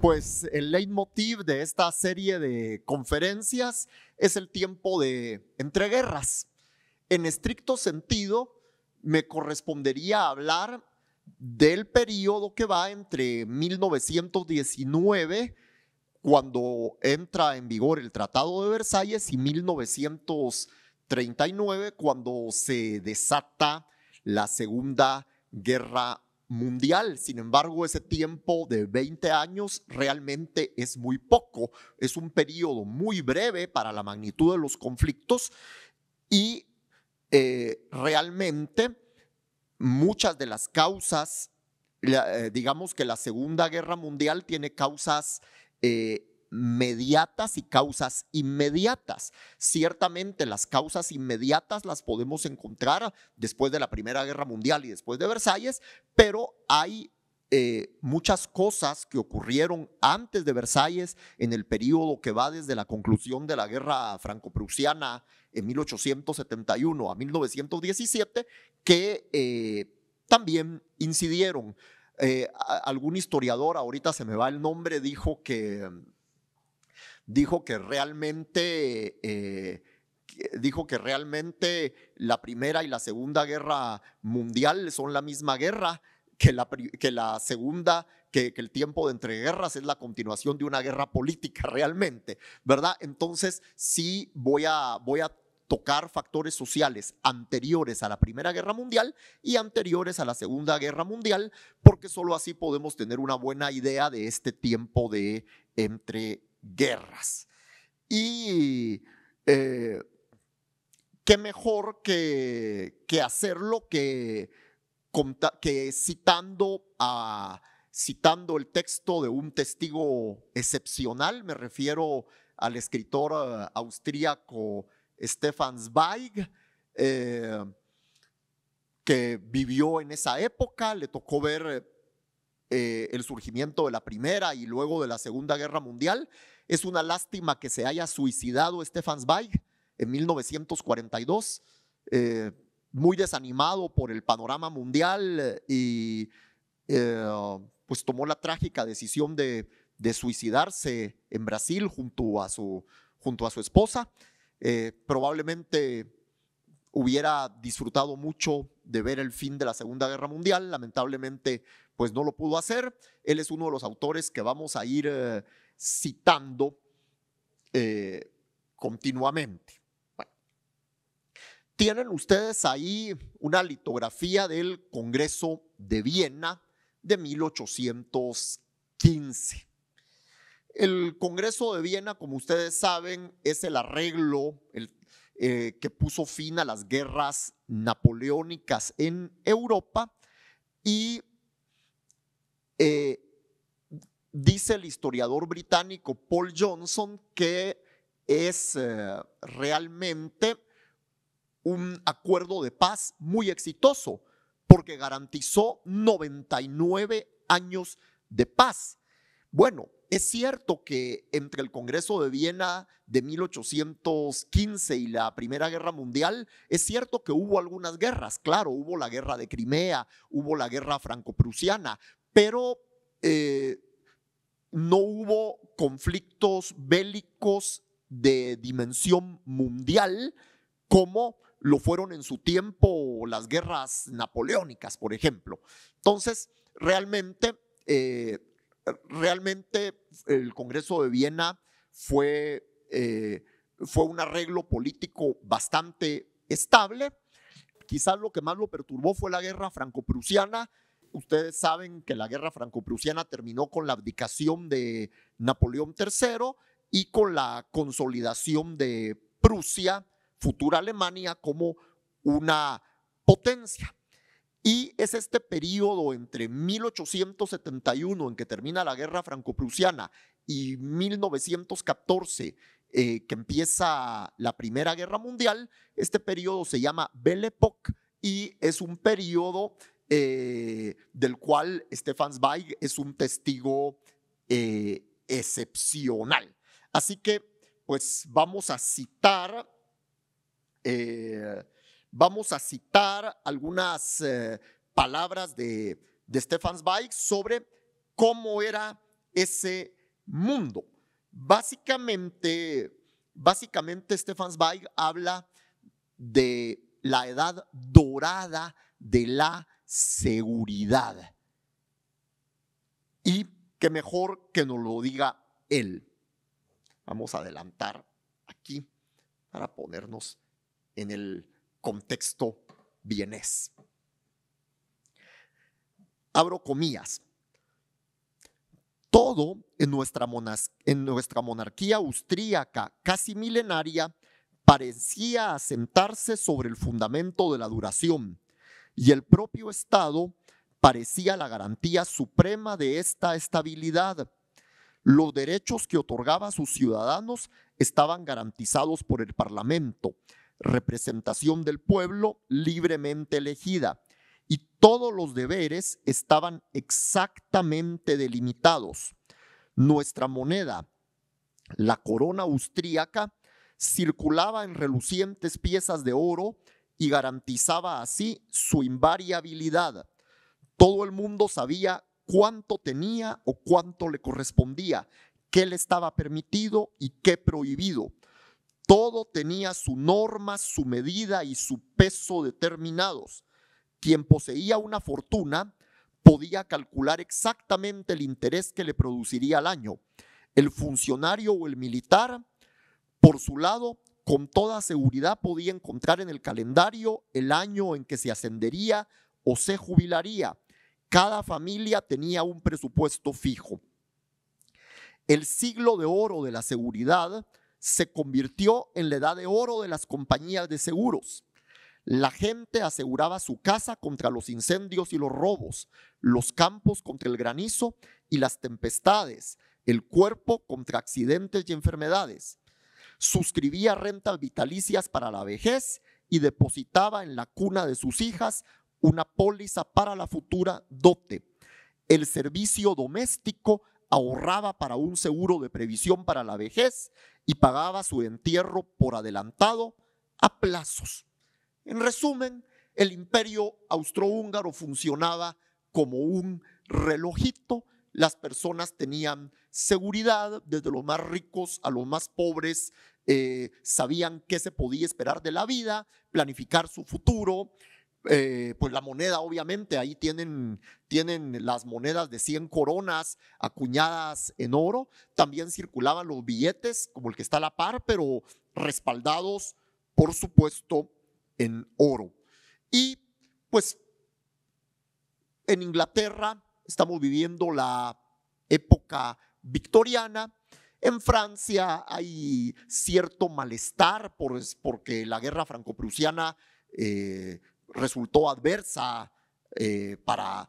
pues el leitmotiv de esta serie de conferencias es el tiempo de entreguerras. En estricto sentido, me correspondería hablar del periodo que va entre 1919, cuando entra en vigor el Tratado de Versalles, y 1939, cuando se desata la Segunda Guerra mundial. Sin embargo, ese tiempo de 20 años realmente es muy poco. Es un periodo muy breve para la magnitud de los conflictos y eh, realmente muchas de las causas, eh, digamos que la Segunda Guerra Mundial tiene causas eh, mediatas y causas inmediatas. Ciertamente las causas inmediatas las podemos encontrar después de la Primera Guerra Mundial y después de Versalles, pero hay eh, muchas cosas que ocurrieron antes de Versalles en el periodo que va desde la conclusión de la guerra franco-prusiana en 1871 a 1917 que eh, también incidieron. Eh, algún historiador, ahorita se me va el nombre, dijo que dijo que realmente, eh, dijo que realmente la Primera y la Segunda Guerra Mundial son la misma guerra, que la, que la Segunda que, el tiempo de entreguerras es la continuación de una guerra política realmente, ¿verdad? Entonces, sí voy a, voy a tocar factores sociales anteriores a la Primera Guerra Mundial y anteriores a la Segunda Guerra Mundial, porque solo así podemos tener una buena idea de este tiempo de entre guerras. Y eh, qué mejor que, que hacerlo que, que citando, a, citando el texto de un testigo excepcional, me refiero al escritor eh, austríaco Stefan Zweig, eh, que vivió en esa época, le tocó ver eh, el surgimiento de la Primera y luego de la Segunda Guerra Mundial. Es una lástima que se haya suicidado Stefan Zweig en 1942, eh, muy desanimado por el panorama mundial y eh, pues tomó la trágica decisión de, suicidarse en Brasil junto a su, junto a su esposa. probablemente hubiera disfrutado mucho de ver el fin de la Segunda Guerra Mundial. Lamentablemente pues no lo pudo hacer. Él es uno de los autores que vamos a ir eh, citando eh, continuamente. Tienen ustedes ahí una litografía del Congreso de Viena de 1815. El Congreso de Viena, como ustedes saben, es el arreglo el, eh, que puso fin a las guerras napoleónicas en Europa y eh, dice el historiador británico Paul Johnson que es eh, realmente un acuerdo de paz muy exitoso porque garantizó 99 años de paz. Bueno, es cierto que entre el Congreso de Viena de 1815 y la Primera Guerra Mundial, es cierto que hubo algunas guerras, claro, hubo la guerra de Crimea, hubo la guerra franco-prusiana, pero eh, no hubo conflictos bélicos de dimensión mundial como lo fueron en su tiempo las guerras napoleónicas, por ejemplo. Entonces, realmente, eh, realmente el Congreso de Viena fue, eh, fue un arreglo político bastante estable. Quizás lo que más lo perturbó fue la guerra franco-prusiana, ustedes saben que la guerra franco-prusiana terminó con la abdicación de Napoleón III y con la consolidación de Prusia, futura Alemania, como una potencia. Y es este periodo entre 1871, en que termina la guerra franco-prusiana, y 1914, eh, que empieza la Primera Guerra Mundial, este periodo se llama Belle Époque y es un periodo eh, del cual Stefan Zweig es un testigo eh, excepcional. Así que, pues vamos a citar, eh, vamos a citar algunas palabras de, de Stefan Zweig sobre cómo era ese mundo. Básicamente, básicamente Stefan Zweig habla de la edad dorada de la seguridad. Y que mejor que nos lo diga Él. Vamos a adelantar aquí para ponernos en el contexto bienes. Abro comillas. Todo en nuestra, en nuestra monarquía austríaca casi milenaria parecía asentarse sobre el fundamento de la duración, y el propio Estado parecía la garantía suprema de esta estabilidad. Los derechos que otorgaba a sus ciudadanos estaban garantizados por el Parlamento, representación del pueblo libremente elegida, y todos los deberes estaban exactamente delimitados. Nuestra moneda, la corona austríaca, circulaba en relucientes piezas de oro y garantizaba así su invariabilidad. Todo el mundo sabía cuánto tenía o cuánto le correspondía, qué le estaba permitido y qué prohibido. Todo tenía su norma, su medida y su peso determinados. Quien poseía una fortuna podía calcular exactamente el interés que le produciría al año. El funcionario o el militar, por su lado, con toda seguridad podía encontrar en el calendario el año en que se ascendería o se jubilaría. Cada familia tenía un presupuesto fijo. El siglo de oro de la seguridad se convirtió en la edad de oro de las compañías de seguros. La gente aseguraba su casa contra los incendios y los robos, los campos contra el granizo y las tempestades, el cuerpo contra accidentes y enfermedades suscribía rentas vitalicias para la vejez y depositaba en la cuna de sus hijas una póliza para la futura dote. El servicio doméstico ahorraba para un seguro de previsión para la vejez y pagaba su entierro por adelantado a plazos. En resumen, el imperio austrohúngaro funcionaba como un relojito. Las personas tenían seguridad, desde los más ricos a los más pobres, eh, sabían qué se podía esperar de la vida, planificar su futuro. Eh, pues la moneda, obviamente, ahí tienen, tienen las monedas de 100 coronas acuñadas en oro. También circulaban los billetes, como el que está a la par, pero respaldados, por supuesto, en oro. Y pues en Inglaterra estamos viviendo la época victoriana, en Francia hay cierto malestar por, porque la guerra franco-prusiana eh, resultó adversa eh, para,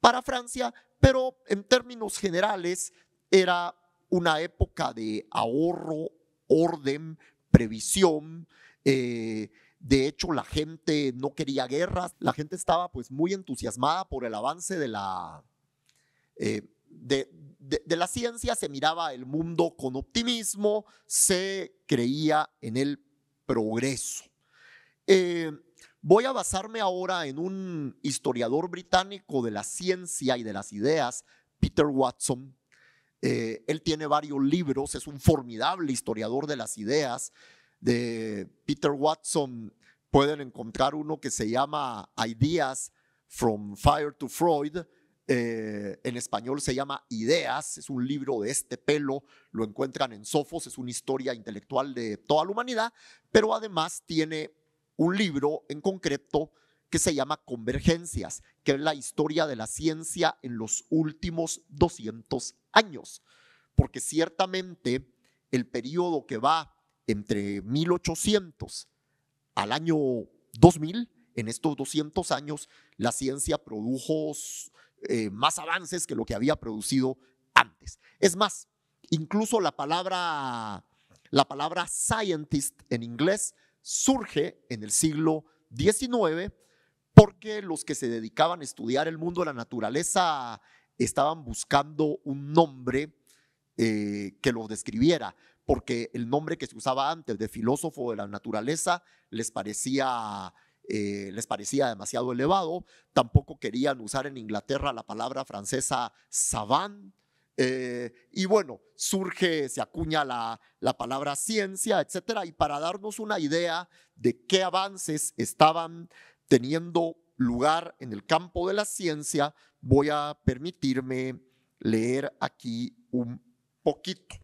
para Francia, pero en términos generales era una época de ahorro, orden, previsión. Eh, de hecho, la gente no quería guerras, la gente estaba pues muy entusiasmada por el avance de la, de, de, la ciencia se miraba el mundo con optimismo, se creía en el progreso. Eh, voy a basarme ahora en un historiador británico de la ciencia y de las ideas, Peter Watson. Eh, él tiene varios libros, es un formidable historiador de las ideas. De Peter Watson pueden encontrar uno que se llama Ideas from Fire to Freud, eh, en español se llama Ideas, es un libro de este pelo, lo encuentran en Sofos, es una historia intelectual de toda la humanidad, pero además tiene un libro en concreto que se llama Convergencias, que es la historia de la ciencia en los últimos 200 años, porque ciertamente el periodo que va entre 1800 al año 2000, en estos 200 años, la ciencia produjo eh, más avances que lo que había producido antes. Es más, incluso la palabra, la palabra scientist en inglés surge en el siglo XIX porque los que se dedicaban a estudiar el mundo de la naturaleza estaban buscando un nombre eh, que lo describiera, porque el nombre que se usaba antes de filósofo de la naturaleza les parecía eh, les parecía demasiado elevado, tampoco querían usar en Inglaterra la palabra francesa savant, eh, y bueno, surge, se acuña la, la, palabra ciencia, etcétera, y para darnos una idea de qué avances estaban teniendo lugar en el campo de la ciencia, voy a permitirme leer aquí un poquito.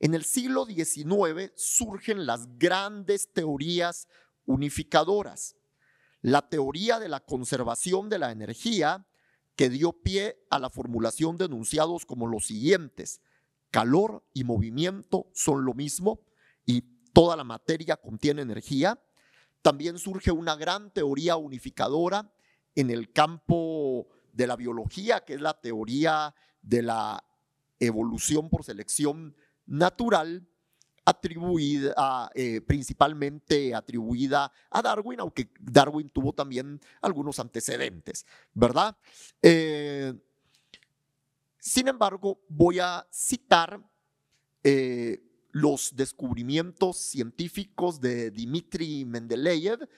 En el siglo XIX surgen las grandes teorías unificadoras, la teoría de la conservación de la energía que dio pie a la formulación de enunciados como los siguientes, calor y movimiento son lo mismo y toda la materia contiene energía. También surge una gran teoría unificadora en el campo de la biología, que es la teoría de la evolución por selección natural, atribuida, ah, eh, principalmente atribuida a Darwin, aunque Darwin tuvo también algunos antecedentes, ¿verdad? Eh, sin embargo, voy a citar eh, los descubrimientos científicos de Dmitry Mendeleev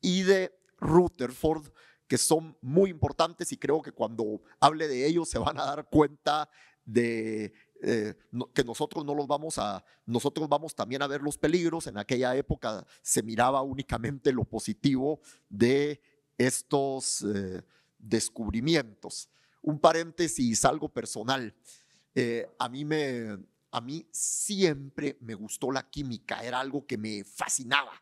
y de Rutherford, que son muy importantes y creo que cuando hable de ellos se van a dar cuenta de eh, que nosotros no los vamos a, nosotros vamos también a ver los peligros. En aquella época se miraba únicamente lo positivo de estos eh, descubrimientos. Un paréntesis, algo personal. Eh, a mí me, a mí siempre me gustó la química, era algo que me fascinaba.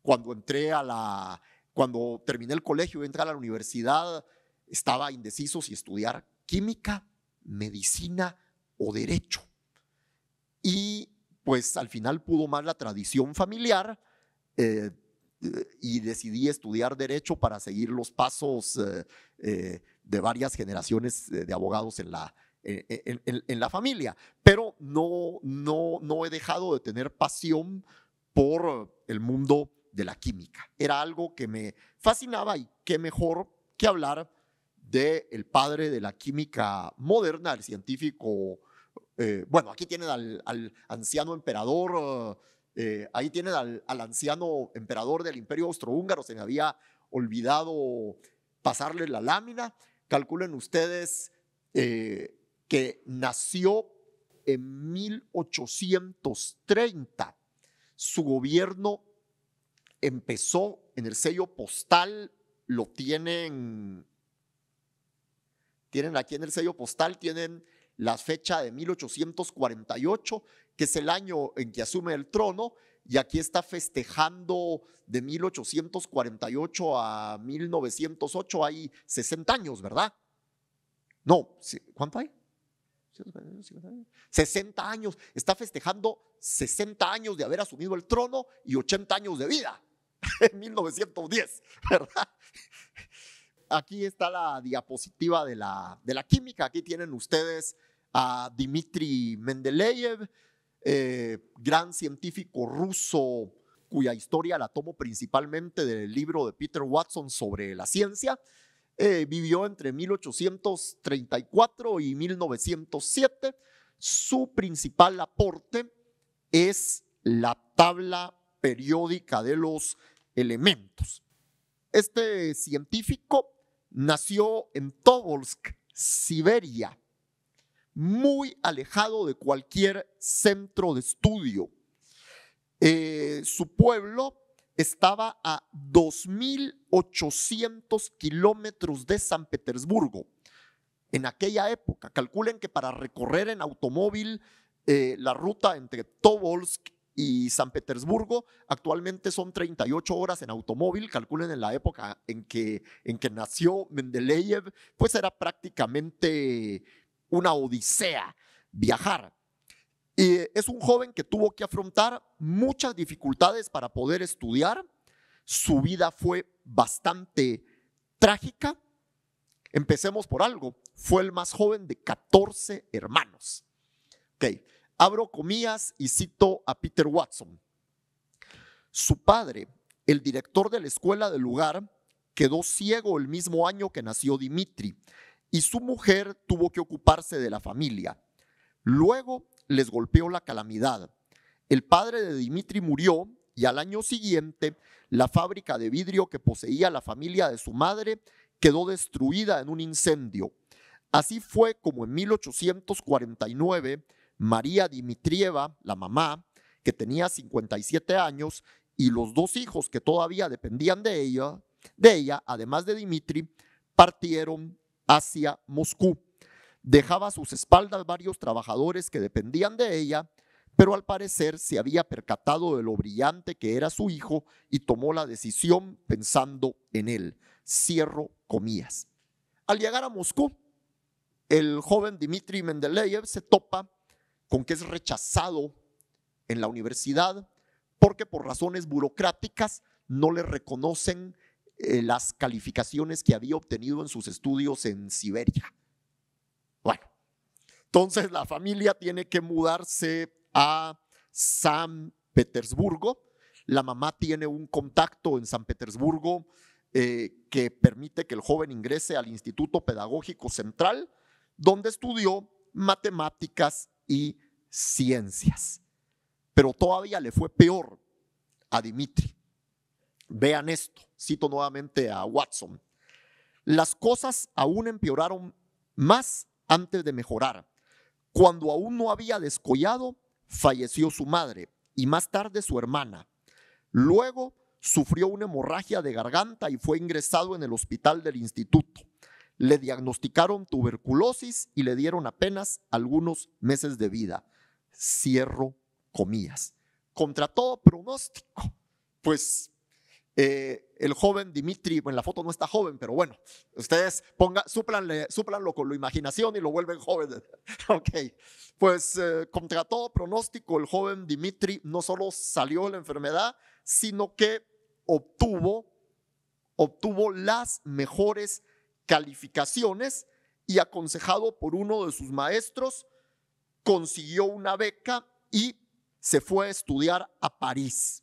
Cuando entré a la, cuando terminé el colegio y entré a la universidad, estaba indeciso si estudiar química, medicina o derecho. Y pues al final pudo más la tradición familiar eh, eh, y decidí estudiar derecho para seguir los pasos eh, de varias generaciones de abogados en la, en, la familia. Pero no, no, no he dejado de tener pasión por el mundo de la química. Era algo que me fascinaba y qué mejor que hablar del el padre de la química moderna, el científico eh, bueno, aquí tienen al, anciano emperador, ah, eh, ahí tienen al, anciano emperador del imperio austrohúngaro, se me había olvidado pasarle la lámina. Calculen ustedes eh, que nació en 1830. Su gobierno empezó en el sello postal, lo tienen, tienen aquí en el sello postal, tienen la fecha de 1848, que es el año en que asume el trono, y aquí está festejando de 1848 a 1908, hay 60 años, ¿verdad? No, ¿cuánto hay? 60 años, está festejando 60 años de haber asumido el trono y 80 años de vida en 1910, ¿verdad? Aquí está la diapositiva de la, de la química, aquí tienen ustedes a Dmitri Mendeleev, eh, gran científico ruso cuya historia la tomo principalmente del libro de Peter Watson sobre la ciencia. Eh, vivió entre 1834 y 1907. Su principal aporte es la tabla periódica de los elementos. Este científico nació en Tobolsk, Siberia, muy alejado de cualquier centro de estudio. Eh, su pueblo estaba a 2.800 kilómetros de San Petersburgo. En aquella época, calculen que para recorrer en automóvil eh, la ruta entre Tobolsk y San Petersburgo, actualmente son 38 horas en automóvil, calculen en la época en que, en que nació Mendeleev, pues era prácticamente una odisea viajar. Y es un joven que tuvo que afrontar muchas dificultades para poder estudiar. Su vida fue bastante trágica. Empecemos por algo. Fue el más joven de 14 hermanos. Ok, abro comillas y cito a Peter Watson. Su padre, el director de la escuela del lugar, quedó ciego el mismo año que nació Dimitri y su mujer tuvo que ocuparse de la familia. Luego les golpeó la calamidad. El padre de Dimitri murió y al año siguiente la fábrica de vidrio que poseía la familia de su madre quedó destruida en un incendio. Así fue como en 1849 María Dimitrieva, la mamá, que tenía 57 años, y los dos hijos que todavía dependían de ella, de ella, además de Dimitri, partieron hacia Moscú. Dejaba a sus espaldas varios trabajadores que dependían de ella, pero al parecer se había percatado de lo brillante que era su hijo y tomó la decisión pensando en él. Cierro comillas. Al llegar a Moscú, el joven Dmitri Mendeleev se topa con que es rechazado en la universidad porque por razones burocráticas no le reconocen eh, las calificaciones que había obtenido en sus estudios en Siberia. Bueno, entonces la familia tiene que mudarse a San Petersburgo. La mamá tiene un contacto en San Petersburgo eh, que permite que el joven ingrese al Instituto Pedagógico Central, donde estudió matemáticas y ciencias. Pero todavía le fue peor a Dimitri. Vean esto cito nuevamente a Watson, las cosas aún empeoraron más antes de mejorar. Cuando aún no había descollado, falleció su madre y más tarde su hermana. Luego sufrió una hemorragia de garganta y fue ingresado en el hospital del instituto. Le diagnosticaron tuberculosis y le dieron apenas algunos meses de vida. Cierro comillas. Contra todo pronóstico, pues eh, el joven Dimitri, en la foto no está joven, pero bueno, ustedes pongan, suplanle, súplanlo con la imaginación y lo vuelven joven. ok, pues eh, contra todo pronóstico, el joven Dimitri no solo salió de la enfermedad, sino que obtuvo, obtuvo las mejores calificaciones y aconsejado por uno de sus maestros, consiguió una beca y se fue a estudiar a París.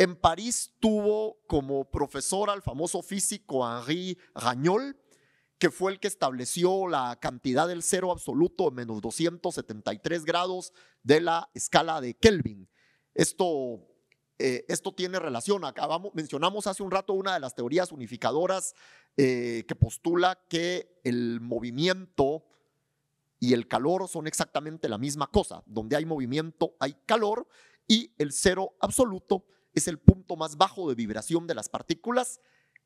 En París tuvo como profesor al famoso físico Henri Ragnol, que fue el que estableció la cantidad del cero absoluto en menos 273 grados de la escala de Kelvin. Esto, eh, esto tiene relación, acabamos, mencionamos hace un rato una de las teorías unificadoras eh, que postula que el movimiento y el calor son exactamente la misma cosa. Donde hay movimiento hay calor y el cero absoluto es el punto más bajo de vibración de las partículas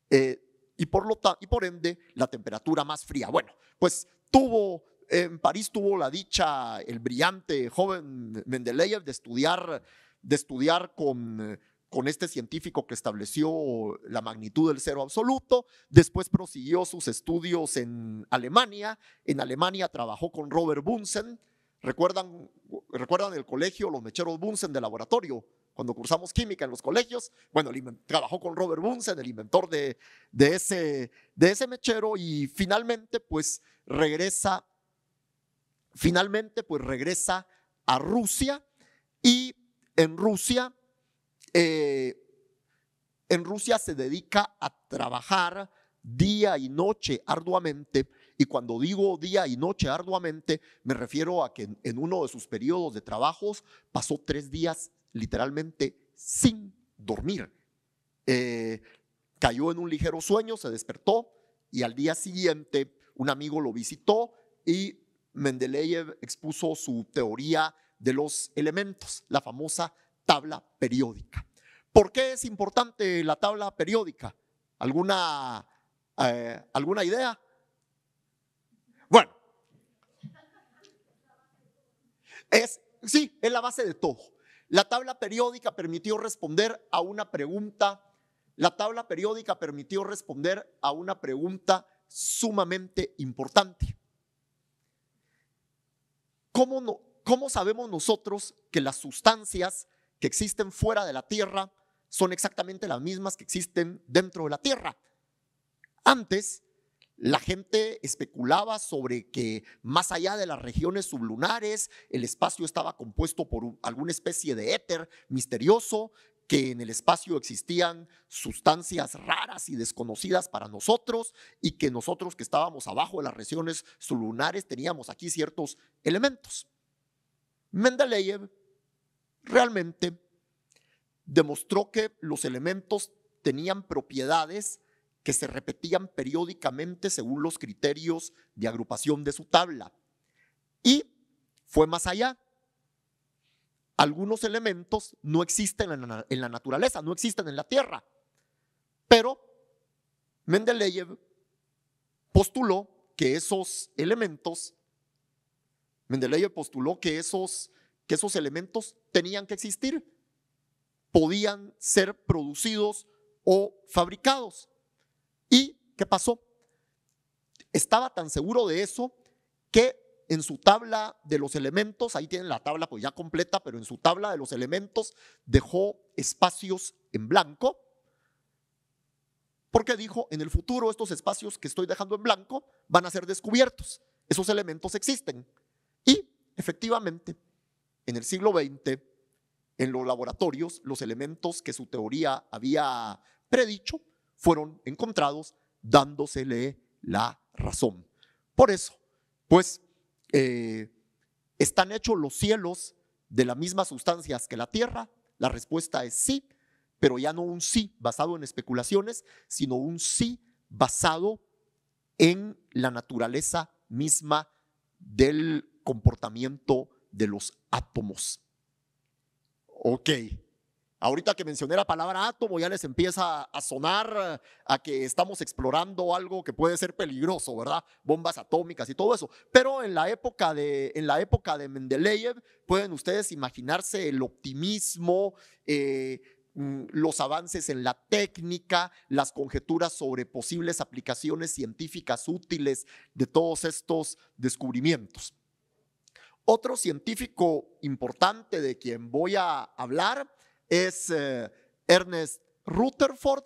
eh, y, por lo y por ende la temperatura más fría. Bueno, pues tuvo en París tuvo la dicha el brillante joven Mendeleev de estudiar, de estudiar con, con este científico que estableció la magnitud del cero absoluto. Después prosiguió sus estudios en Alemania. En Alemania trabajó con Robert Bunsen. ¿Recuerdan, recuerdan el colegio, los mecheros Bunsen de laboratorio? cuando cursamos química en los colegios. Bueno, trabajó con Robert Bunsen, el inventor de, ese, de ese mechero, y finalmente pues regresa, finalmente pues regresa a Rusia y en Rusia, eh, en Rusia se dedica a trabajar día y noche arduamente. Y cuando digo día y noche arduamente, me refiero a que en, uno de sus periodos de trabajos pasó tres días literalmente sin dormir. Eh, cayó en un ligero sueño, se despertó y al día siguiente un amigo lo visitó y Mendeleev expuso su teoría de los elementos, la famosa tabla periódica. ¿Por qué es importante la tabla periódica? ¿Alguna, eh, ¿alguna idea? Bueno, es, sí, es la base de todo. La tabla periódica permitió responder a una pregunta, la tabla periódica permitió responder a una pregunta sumamente importante. ¿Cómo, ¿Cómo sabemos nosotros que las sustancias que existen fuera de la Tierra son exactamente las mismas que existen dentro de la Tierra? Antes, la gente especulaba sobre que más allá de las regiones sublunares, el espacio estaba compuesto por alguna especie de éter misterioso, que en el espacio existían sustancias raras y desconocidas para nosotros y que nosotros que estábamos abajo de las regiones sublunares teníamos aquí ciertos elementos. Mendeleev realmente demostró que los elementos tenían propiedades que se repetían periódicamente según los criterios de agrupación de su tabla. Y fue más allá. Algunos elementos no existen en la, naturaleza, no existen en la Tierra. Pero Mendeleev postuló que esos elementos, Mendeleev postuló que esos, que esos elementos tenían que existir, podían ser producidos o fabricados. ¿Qué pasó? Estaba tan seguro de eso que en su tabla de los elementos, ahí tienen la tabla pues ya completa, pero en su tabla de los elementos dejó espacios en blanco, porque dijo, en el futuro estos espacios que estoy dejando en blanco van a ser descubiertos, esos elementos existen. Y efectivamente, en el siglo XX, en los laboratorios, los elementos que su teoría había predicho fueron encontrados dándosele la razón. Por eso, pues, eh, ¿están hechos los cielos de las mismas sustancias que la tierra? La respuesta es sí, pero ya no un sí basado en especulaciones, sino un sí basado en la naturaleza misma del comportamiento de los átomos. Ok. Ahorita que mencioné la palabra átomo, ya les empieza a sonar eh, a que estamos explorando algo que puede ser peligroso, ¿verdad? Bombas atómicas y todo eso. Pero en la época de, en la época de Mendeleev, pueden ustedes imaginarse el optimismo, eh, mm, los avances en la técnica, las conjeturas sobre posibles aplicaciones científicas útiles de todos estos descubrimientos. Otro científico importante de quien voy a hablar es eh, Ernest Rutherford,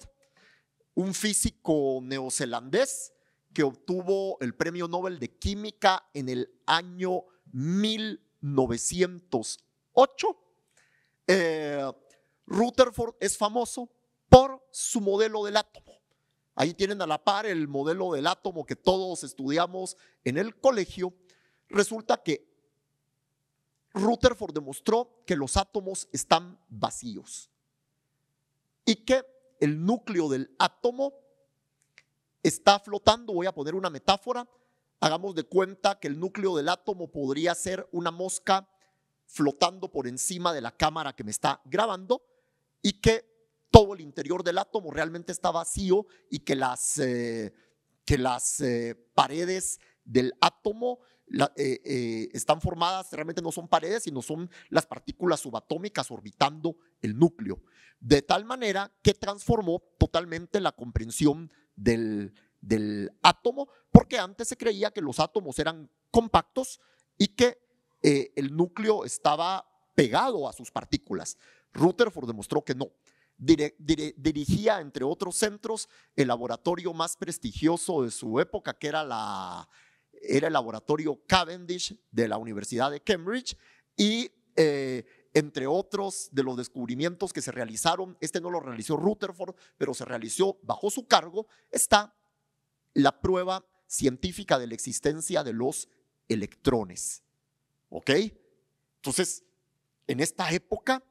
un físico neozelandés que obtuvo el Premio Nobel de Química en el año 1908. Eh, Rutherford es famoso por su modelo del átomo. Ahí tienen a la par el modelo del átomo que todos estudiamos en el colegio. Resulta que Rutherford demostró que los átomos están vacíos y que el núcleo del átomo está flotando. Voy a poner una metáfora. Hagamos de cuenta que el núcleo del átomo podría ser una mosca flotando por encima de la cámara que me está grabando y que todo el interior del átomo realmente está vacío y que las, eh, las eh, paredes del átomo eh, eh, están formadas, realmente no son paredes, sino son las partículas subatómicas orbitando el núcleo. De tal manera que transformó totalmente la comprensión del, del átomo, porque antes se creía que los átomos eran compactos y que eh, el núcleo estaba pegado a sus partículas. Rutherford demostró que no. dirigía, entre otros centros, el laboratorio más prestigioso de su época, que era la, era el laboratorio Cavendish de la Universidad de Cambridge y eh, entre otros de los descubrimientos que se realizaron, este no lo realizó Rutherford, pero se realizó bajo su cargo, está la prueba científica de la existencia de los electrones. ¿Ok? Entonces, en esta época,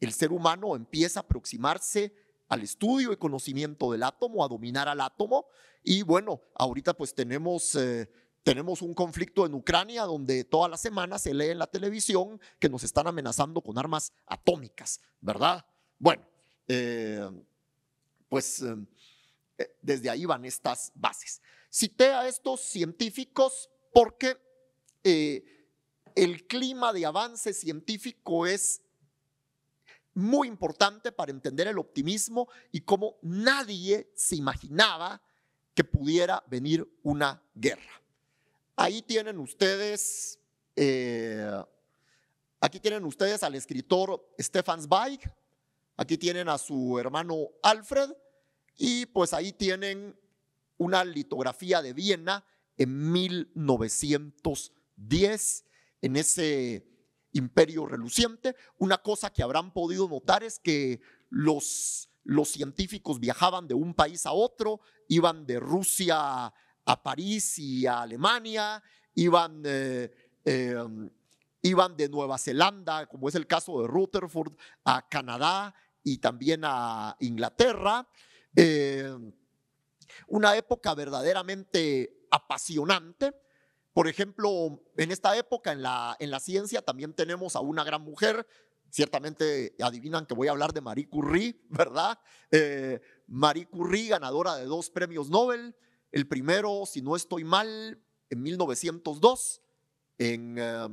el ser humano empieza a aproximarse al estudio y conocimiento del átomo, a dominar al átomo. Y bueno, ahorita pues tenemos eh, tenemos un conflicto en Ucrania donde todas las semanas se lee en la televisión que nos están amenazando con armas atómicas, ¿verdad? Bueno, eh, pues eh, desde ahí van estas bases. Cité a estos científicos porque eh, el clima de avance científico es muy importante para entender el optimismo y cómo nadie se imaginaba que pudiera venir una guerra. Ahí tienen ustedes, eh, aquí tienen ustedes al escritor Stefan Zweig, aquí tienen a su hermano Alfred y pues ahí tienen una litografía de Viena en 1910, en ese imperio reluciente. Una cosa que habrán podido notar es que los, los científicos viajaban de un país a otro, iban de Rusia a a París y a Alemania, iban, eh, em, iban de Nueva Zelanda, como es el caso de Rutherford, a Canadá y también a Inglaterra. Em, una época verdaderamente apasionante. Por ejemplo, en esta época en la, en la ciencia también tenemos a una gran mujer, ciertamente adivinan que voy a hablar de Marie Curie, ¿verdad? Eh, Marie Curie, ganadora de dos premios Nobel, el primero, si no estoy mal, en 1902 ah,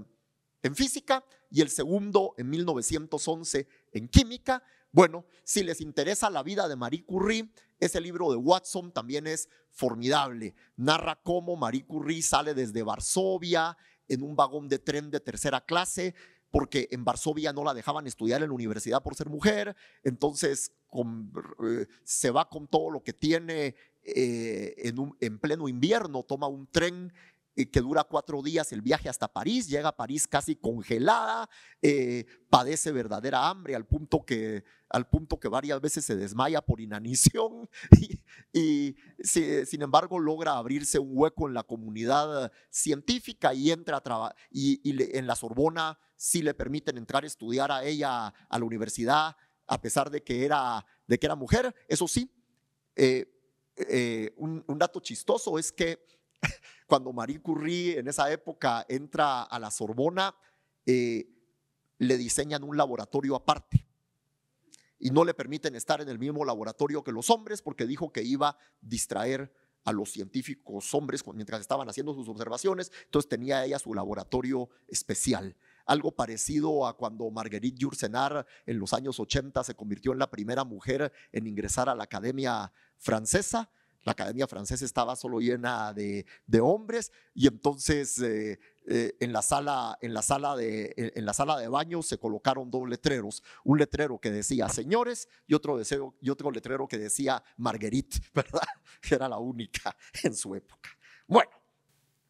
en, física y el segundo en 1911 en química. Bueno, si les interesa la vida de Marie Curie, ese libro de Watson también es formidable. Narra cómo Marie Curie sale desde Varsovia en un vagón de tren de tercera clase, porque en Varsovia no la dejaban estudiar en la universidad por ser mujer, entonces eh, se va con todo lo que tiene eh, en, en pleno invierno, toma un tren eh, que dura cuatro días el viaje hasta París, llega a París casi congelada, eh, padece verdadera hambre al punto, que, al punto que varias veces se desmaya por inanición y, sin embargo logra abrirse un hueco en la comunidad científica y entra a y, y en la Sorbona sí le permiten entrar a estudiar a ella a la universidad a pesar de que era, de que era mujer, eso sí. Eh, un, dato chistoso es que cuando Marie Curie en esa época entra a la Sorbona, eh, le diseñan un laboratorio aparte y no le permiten estar en el mismo laboratorio que los hombres porque dijo que iba a distraer a los científicos hombres mientras estaban haciendo sus observaciones, entonces tenía ella su laboratorio especial algo parecido a cuando Marguerite Jursenar en los años 80 se convirtió en la primera mujer en ingresar a la Academia Francesa. La Academia Francesa estaba solo llena de, hombres y entonces... Eh, eh, en, la sala, en, la sala de, en la sala de baño se colocaron dos letreros. Un letrero que decía señores y otro, letrero que decía Marguerite, ¿verdad? Que era la única en su época. Bueno,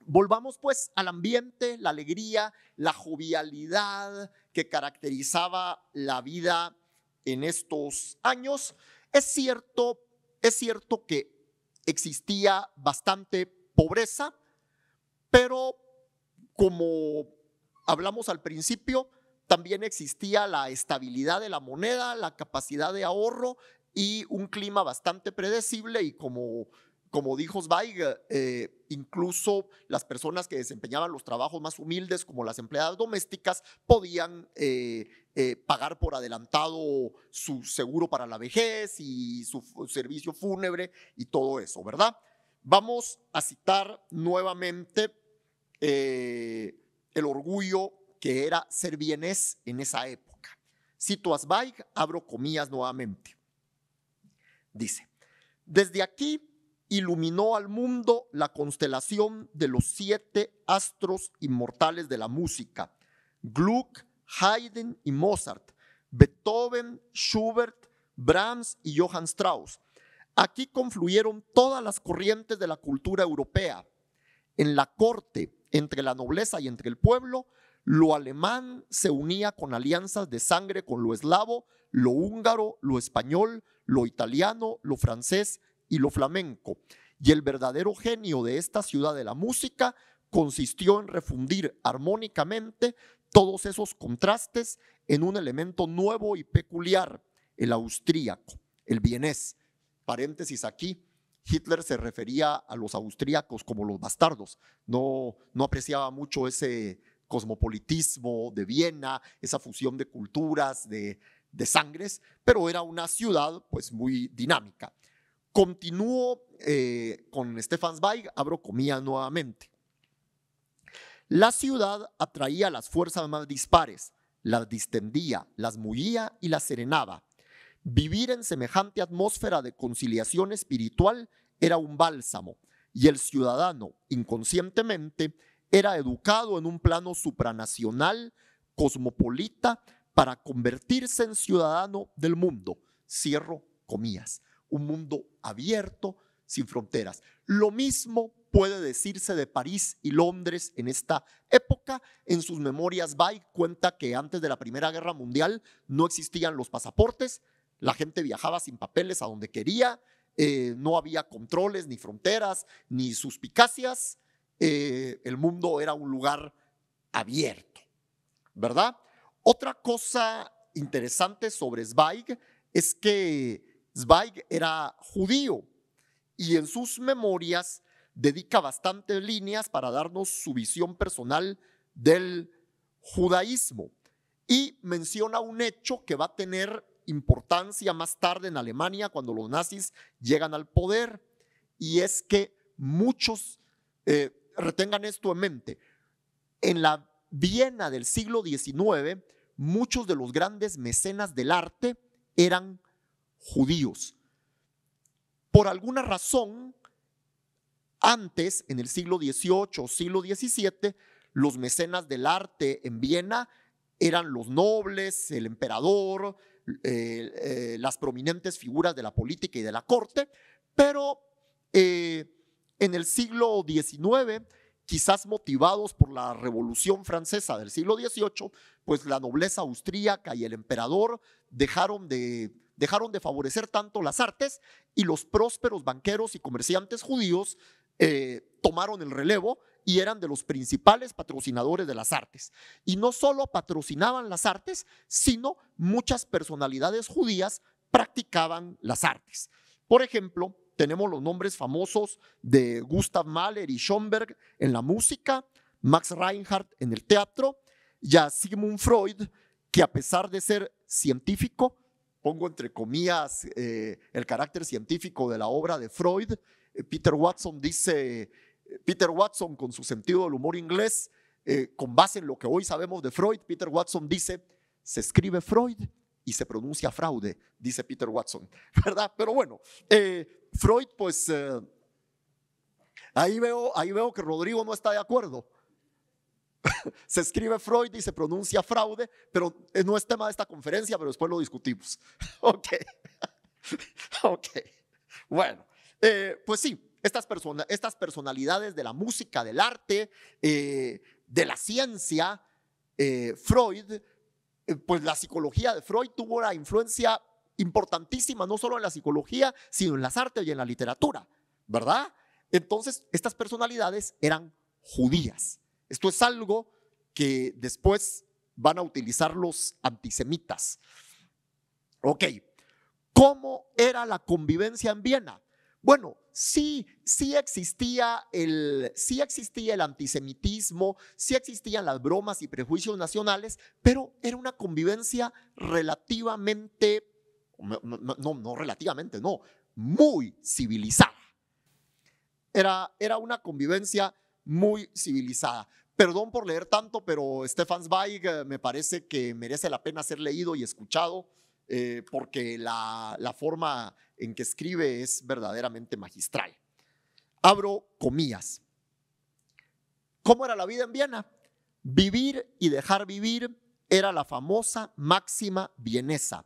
Volvamos pues al ambiente, la alegría, la jovialidad que caracterizaba la vida en estos años. Es cierto, es cierto que existía bastante pobreza, pero como hablamos al principio, también existía la estabilidad de la moneda, la capacidad de ahorro y un clima bastante predecible y como como dijo Zweig, eh, incluso las personas que desempeñaban los trabajos más humildes, como las empleadas domésticas, podían eh, eh, pagar por adelantado su seguro para la vejez y su servicio fúnebre y todo eso, ¿verdad? Vamos a citar nuevamente el orgullo que era ser bienes en esa época. Cito a Zweig, abro comillas nuevamente. Dice, desde aquí iluminó al mundo la constelación de los siete astros inmortales de la música, Gluck, Haydn y Mozart, Beethoven, Schubert, Brahms y Johann Strauss. Aquí confluyeron todas las corrientes de la cultura europea. En la corte, entre la nobleza y entre el pueblo, lo alemán se unía con alianzas de sangre con lo eslavo, lo húngaro, lo español, lo italiano, lo francés, y lo flamenco. Y el verdadero genio de esta ciudad de la música consistió en refundir armónicamente todos esos contrastes en un elemento nuevo y peculiar, el austríaco, el vienés. Paréntesis aquí, Hitler se refería a los austríacos como los bastardos, no, no apreciaba mucho ese cosmopolitismo de Viena, esa fusión de culturas, de, de sangres, pero era una ciudad pues muy dinámica. Continúo eh, con Stefan Zweig, abro comillas nuevamente. La ciudad atraía las fuerzas más dispares, las distendía, las mullía y las serenaba. Vivir en semejante atmósfera de conciliación espiritual era un bálsamo, y el ciudadano, inconscientemente, era educado en un plano supranacional, cosmopolita, para convertirse en ciudadano del mundo. Cierro comillas un mundo abierto, sin fronteras. Lo mismo puede decirse de París y Londres en esta época. En sus memorias, Zweig cuenta que antes de la Primera Guerra Mundial no existían los pasaportes, la gente viajaba sin papeles a donde quería, eh, no había controles, ni fronteras, ni suspicacias. Eh, el mundo era un lugar abierto, ¿verdad? Otra cosa interesante sobre Zweig es que Zweig era judío y en sus memorias dedica bastantes líneas para darnos su visión personal del judaísmo y menciona un hecho que va a tener importancia más tarde en Alemania cuando los nazis llegan al poder y es que muchos, eh, retengan esto en mente, en la Viena del siglo XIX muchos de los grandes mecenas del arte eran judíos. Por alguna razón, antes, en el siglo XVIII o siglo XVII, los mecenas del arte en Viena eran los nobles, el emperador, eh, eh, las prominentes figuras de la política y de la corte, pero eh, en el siglo XIX, quizás motivados por la Revolución Francesa del siglo XVIII, pues la nobleza austríaca y el emperador dejaron de dejaron de favorecer tanto las artes y los prósperos banqueros y comerciantes judíos eh, tomaron el relevo y eran de los principales patrocinadores de las artes. Y no solo patrocinaban las artes, sino muchas personalidades judías practicaban las artes. Por ejemplo, tenemos los nombres famosos de Gustav Mahler y Schoenberg en la música, Max Reinhardt en el teatro, y a Sigmund Freud, que a pesar de ser científico, pongo entre comillas eh, el carácter científico de la obra de Freud, eh, Peter Watson dice, eh, Peter Watson con su sentido del humor inglés, con base en lo que hoy sabemos de Freud, Peter Watson dice, se escribe Freud y se pronuncia fraude, dice Peter Watson, ¿verdad? Pero bueno, Freud pues... Ahí veo, ahí veo que Rodrigo no está de acuerdo. se escribe Freud y se pronuncia fraude, pero eh, no es tema de esta conferencia, pero después lo discutimos. ok, ok. Bueno, eh, pues sí, estas, estas personalidades de la música, del arte, eh, de la ciencia, Freud, pues la psicología de Freud tuvo una influencia importantísima, no solo en la psicología, sino en las artes y en la literatura, ¿verdad? Entonces, estas personalidades eran judías. Esto es algo que después van a utilizar los antisemitas. Ok, ¿cómo era la convivencia en Viena? Bueno, sí, sí existía, el, sí existía el antisemitismo, sí existían las bromas y prejuicios nacionales, pero era una convivencia relativamente, no, no relativamente, no, muy civilizada. Era, era una convivencia muy civilizada. Perdón por leer tanto, pero Stefan Zweig eh, me parece que merece la pena ser leído y escuchado eh, porque la forma en que escribe es verdaderamente magistral. Abro comillas. ¿Cómo era la vida en Viena? Vivir y dejar vivir era la famosa máxima vienesa.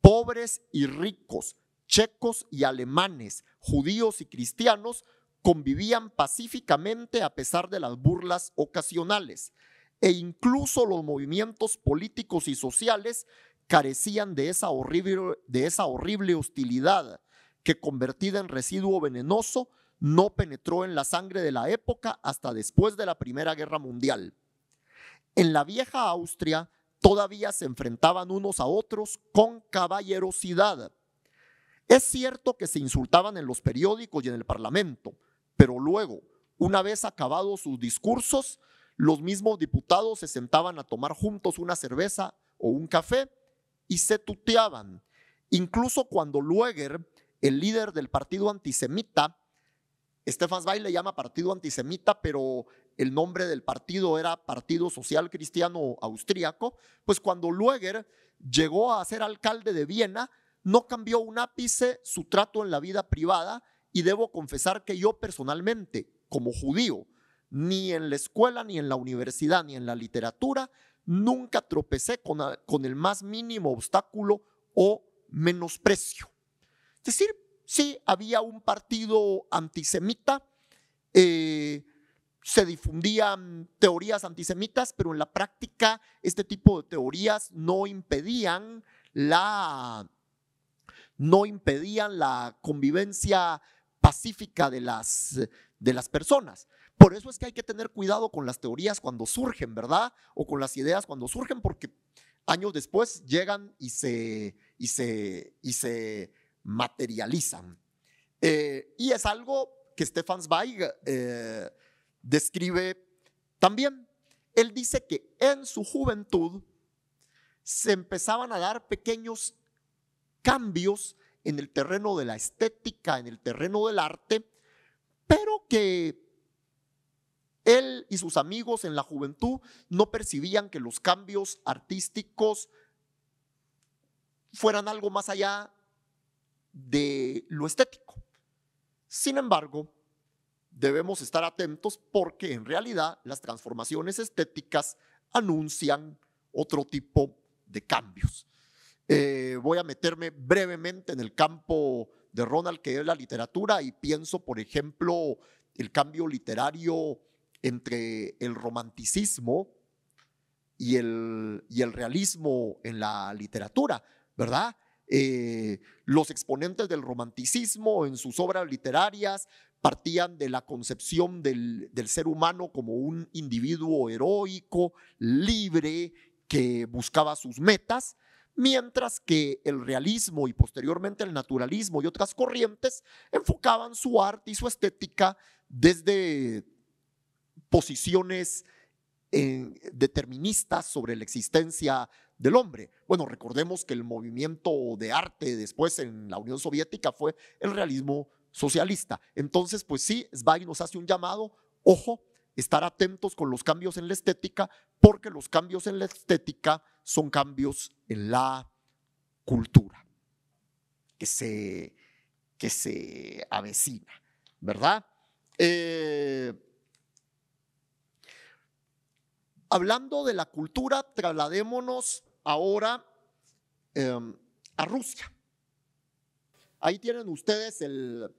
Pobres y ricos, checos y alemanes, judíos y cristianos convivían pacíficamente a pesar de las burlas ocasionales e incluso los movimientos políticos y sociales carecían de esa horrible, de esa horrible hostilidad que convertida en residuo venenoso no penetró en la sangre de la época hasta después de la Primera Guerra Mundial. En la vieja Austria todavía se enfrentaban unos a otros con caballerosidad. Es cierto que se insultaban en los periódicos y en el Parlamento, pero luego, una vez acabados sus discursos, los mismos diputados se sentaban a tomar juntos una cerveza o un café y se tuteaban. Incluso cuando Lueger, el líder del partido antisemita, Stefan Zweig le llama partido antisemita, pero el nombre del partido era Partido Social Cristiano Austríaco, pues cuando Lueger llegó a ser alcalde de Viena, no cambió un ápice su trato en la vida privada y debo confesar que yo personalmente, como judío, ni en la escuela, ni en la universidad, ni en la literatura, nunca tropecé con, el más mínimo obstáculo o menosprecio. Es decir, sí, había un partido antisemita, eh, se difundían teorías antisemitas, pero en la práctica este tipo de teorías no impedían la, no impedían la convivencia pacífica de las, de las personas. Por eso es que hay que tener cuidado con las teorías cuando surgen, ¿verdad? O con las ideas cuando surgen, porque años después llegan y se, y se, y se materializan. Eh, y es algo que Stefan Zweig eh, describe también. Él dice que en su juventud se empezaban a dar pequeños cambios en el terreno de la estética, en el terreno del arte, pero que él y sus amigos en la juventud no percibían que los cambios artísticos fueran algo más allá de lo estético. Sin embargo, debemos estar atentos porque en realidad las transformaciones estéticas anuncian otro tipo de cambios. Eh, voy a meterme brevemente en el campo de Ronald, que es la literatura, y pienso, por ejemplo, el cambio literario entre el romanticismo y el, realismo en la literatura, ¿verdad? Eh, los exponentes del romanticismo en sus obras literarias partían de la concepción del ser humano como un individuo heroico, libre, que buscaba sus metas, mientras que el realismo y posteriormente el naturalismo y otras corrientes enfocaban su arte y su estética desde posiciones eh, deterministas sobre la existencia del hombre. Bueno, recordemos que el movimiento de arte después en la Unión Soviética fue el realismo socialista. Entonces, pues sí, Svay nos hace un llamado, ojo, estar atentos con los cambios en la estética, porque los cambios en la estética son cambios en la cultura que se, que se avecina, ¿verdad? Eh, hablando de la cultura, trasladémonos ahora em, a Rusia. Ahí tienen ustedes el,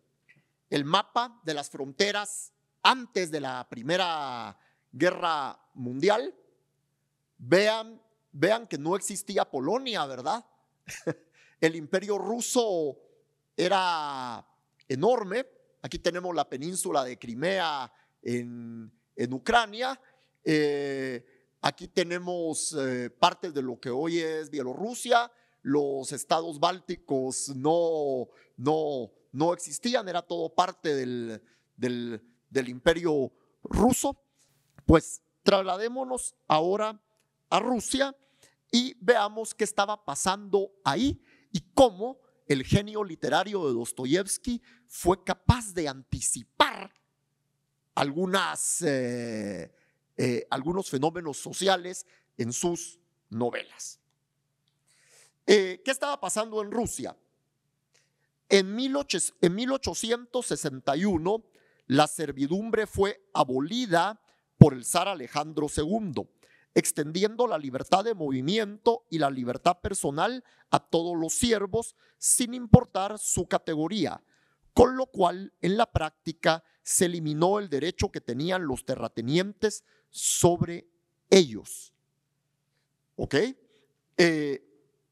el mapa de las fronteras antes de la Primera Guerra Mundial, vean, vean que no existía Polonia, ¿verdad? El imperio ruso era enorme. Aquí tenemos la península de Crimea en, Ucrania. Eh, aquí tenemos eh, parte de lo que hoy es Bielorrusia. Los estados bálticos no, no, no existían, era todo parte del, del del imperio ruso, pues trasladémonos ahora a Rusia y veamos qué estaba pasando ahí y cómo el genio literario de Dostoyevsky fue capaz de anticipar algunas, eh, eh, algunos fenómenos sociales en sus novelas. Eh, ¿Qué estaba pasando en Rusia? En, en 1861 la servidumbre fue abolida por el zar Alejandro II, extendiendo la libertad de movimiento y la libertad personal a todos los siervos, sin importar su categoría, con lo cual en la práctica se eliminó el derecho que tenían los terratenientes sobre ellos. ¿Ok? Eh,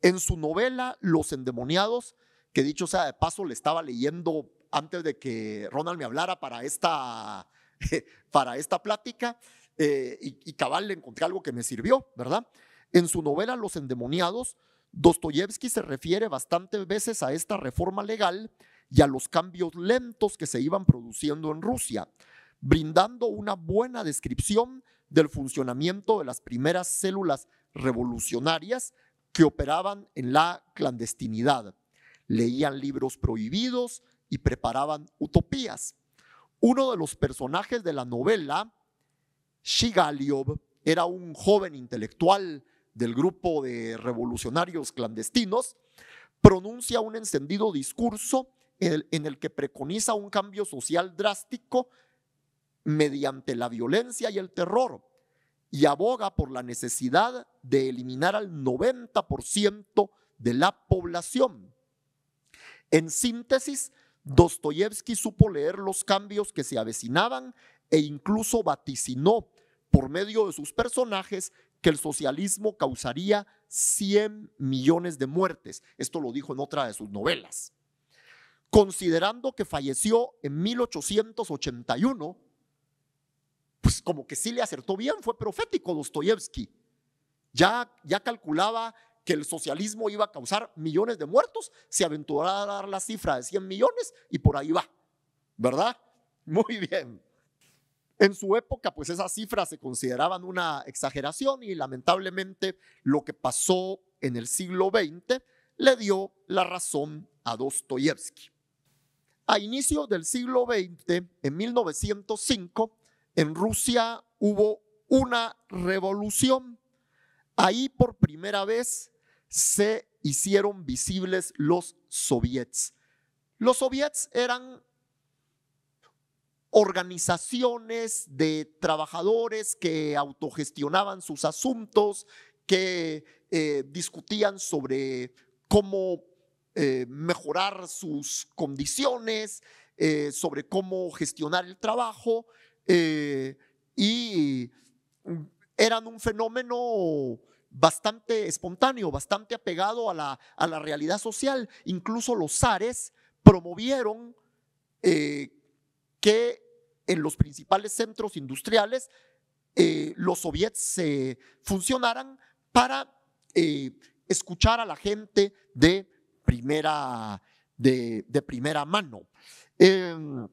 en su novela Los endemoniados, que dicho sea de paso, le estaba leyendo antes de que Ronald me hablara para esta, para esta plática eh, y, y, cabal le encontré algo que me sirvió, ¿verdad? En su novela Los endemoniados, Dostoyevsky se refiere bastantes veces a esta reforma legal y a los cambios lentos que se iban produciendo en Rusia, brindando una buena descripción del funcionamiento de las primeras células revolucionarias que operaban en la clandestinidad. Leían libros prohibidos, y preparaban utopías. Uno de los personajes de la novela, Shigaliov, era un joven intelectual del grupo de revolucionarios clandestinos, pronuncia un encendido discurso en el que preconiza un cambio social drástico mediante la violencia y el terror y aboga por la necesidad de eliminar al 90% de la población. En síntesis, Dostoyevsky supo leer los cambios que se avecinaban e incluso vaticinó por medio de sus personajes que el socialismo causaría 100 millones de muertes. Esto lo dijo en otra de sus novelas. Considerando que falleció en 1881, pues como que sí le acertó bien, fue profético Dostoyevsky. Ya, ya calculaba que el socialismo iba a causar millones de muertos, se aventuró a dar la cifra de 100 millones y por ahí va, ¿verdad? Muy bien. En su época, pues esas cifras se consideraban una exageración y lamentablemente lo que pasó en el siglo XX le dio la razón a Dostoyevsky. A inicio del siglo XX, en 1905, en Rusia hubo una revolución. Ahí por primera vez se hicieron visibles los soviets. Los soviets eran organizaciones de trabajadores que autogestionaban sus asuntos, que eh, discutían sobre cómo eh, mejorar sus condiciones, eh, sobre cómo gestionar el trabajo, y eran un fenómeno bastante espontáneo, bastante apegado a la, realidad social. Incluso los zares promovieron eh, que en los principales centros industriales eh, los soviets funcionaran para eh, escuchar a la gente de primera, de, de primera mano. Em,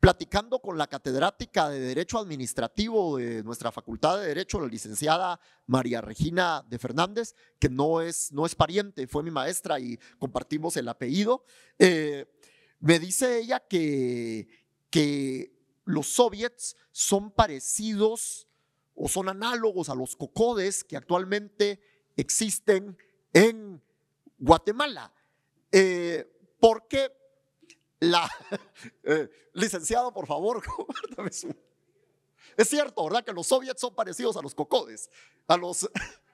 platicando con la catedrática de Derecho Administrativo de nuestra Facultad de Derecho, la licenciada María Regina de Fernández, que no es, no es pariente, fue mi maestra y compartimos el apellido, eh, me dice ella que, que los soviets son parecidos o son análogos a los cocodes que actualmente existen en Guatemala. Eh, ¿Por qué? la, eh, licenciado, por favor, Es cierto, ¿verdad? Que los soviets son parecidos a los cocodes, a los...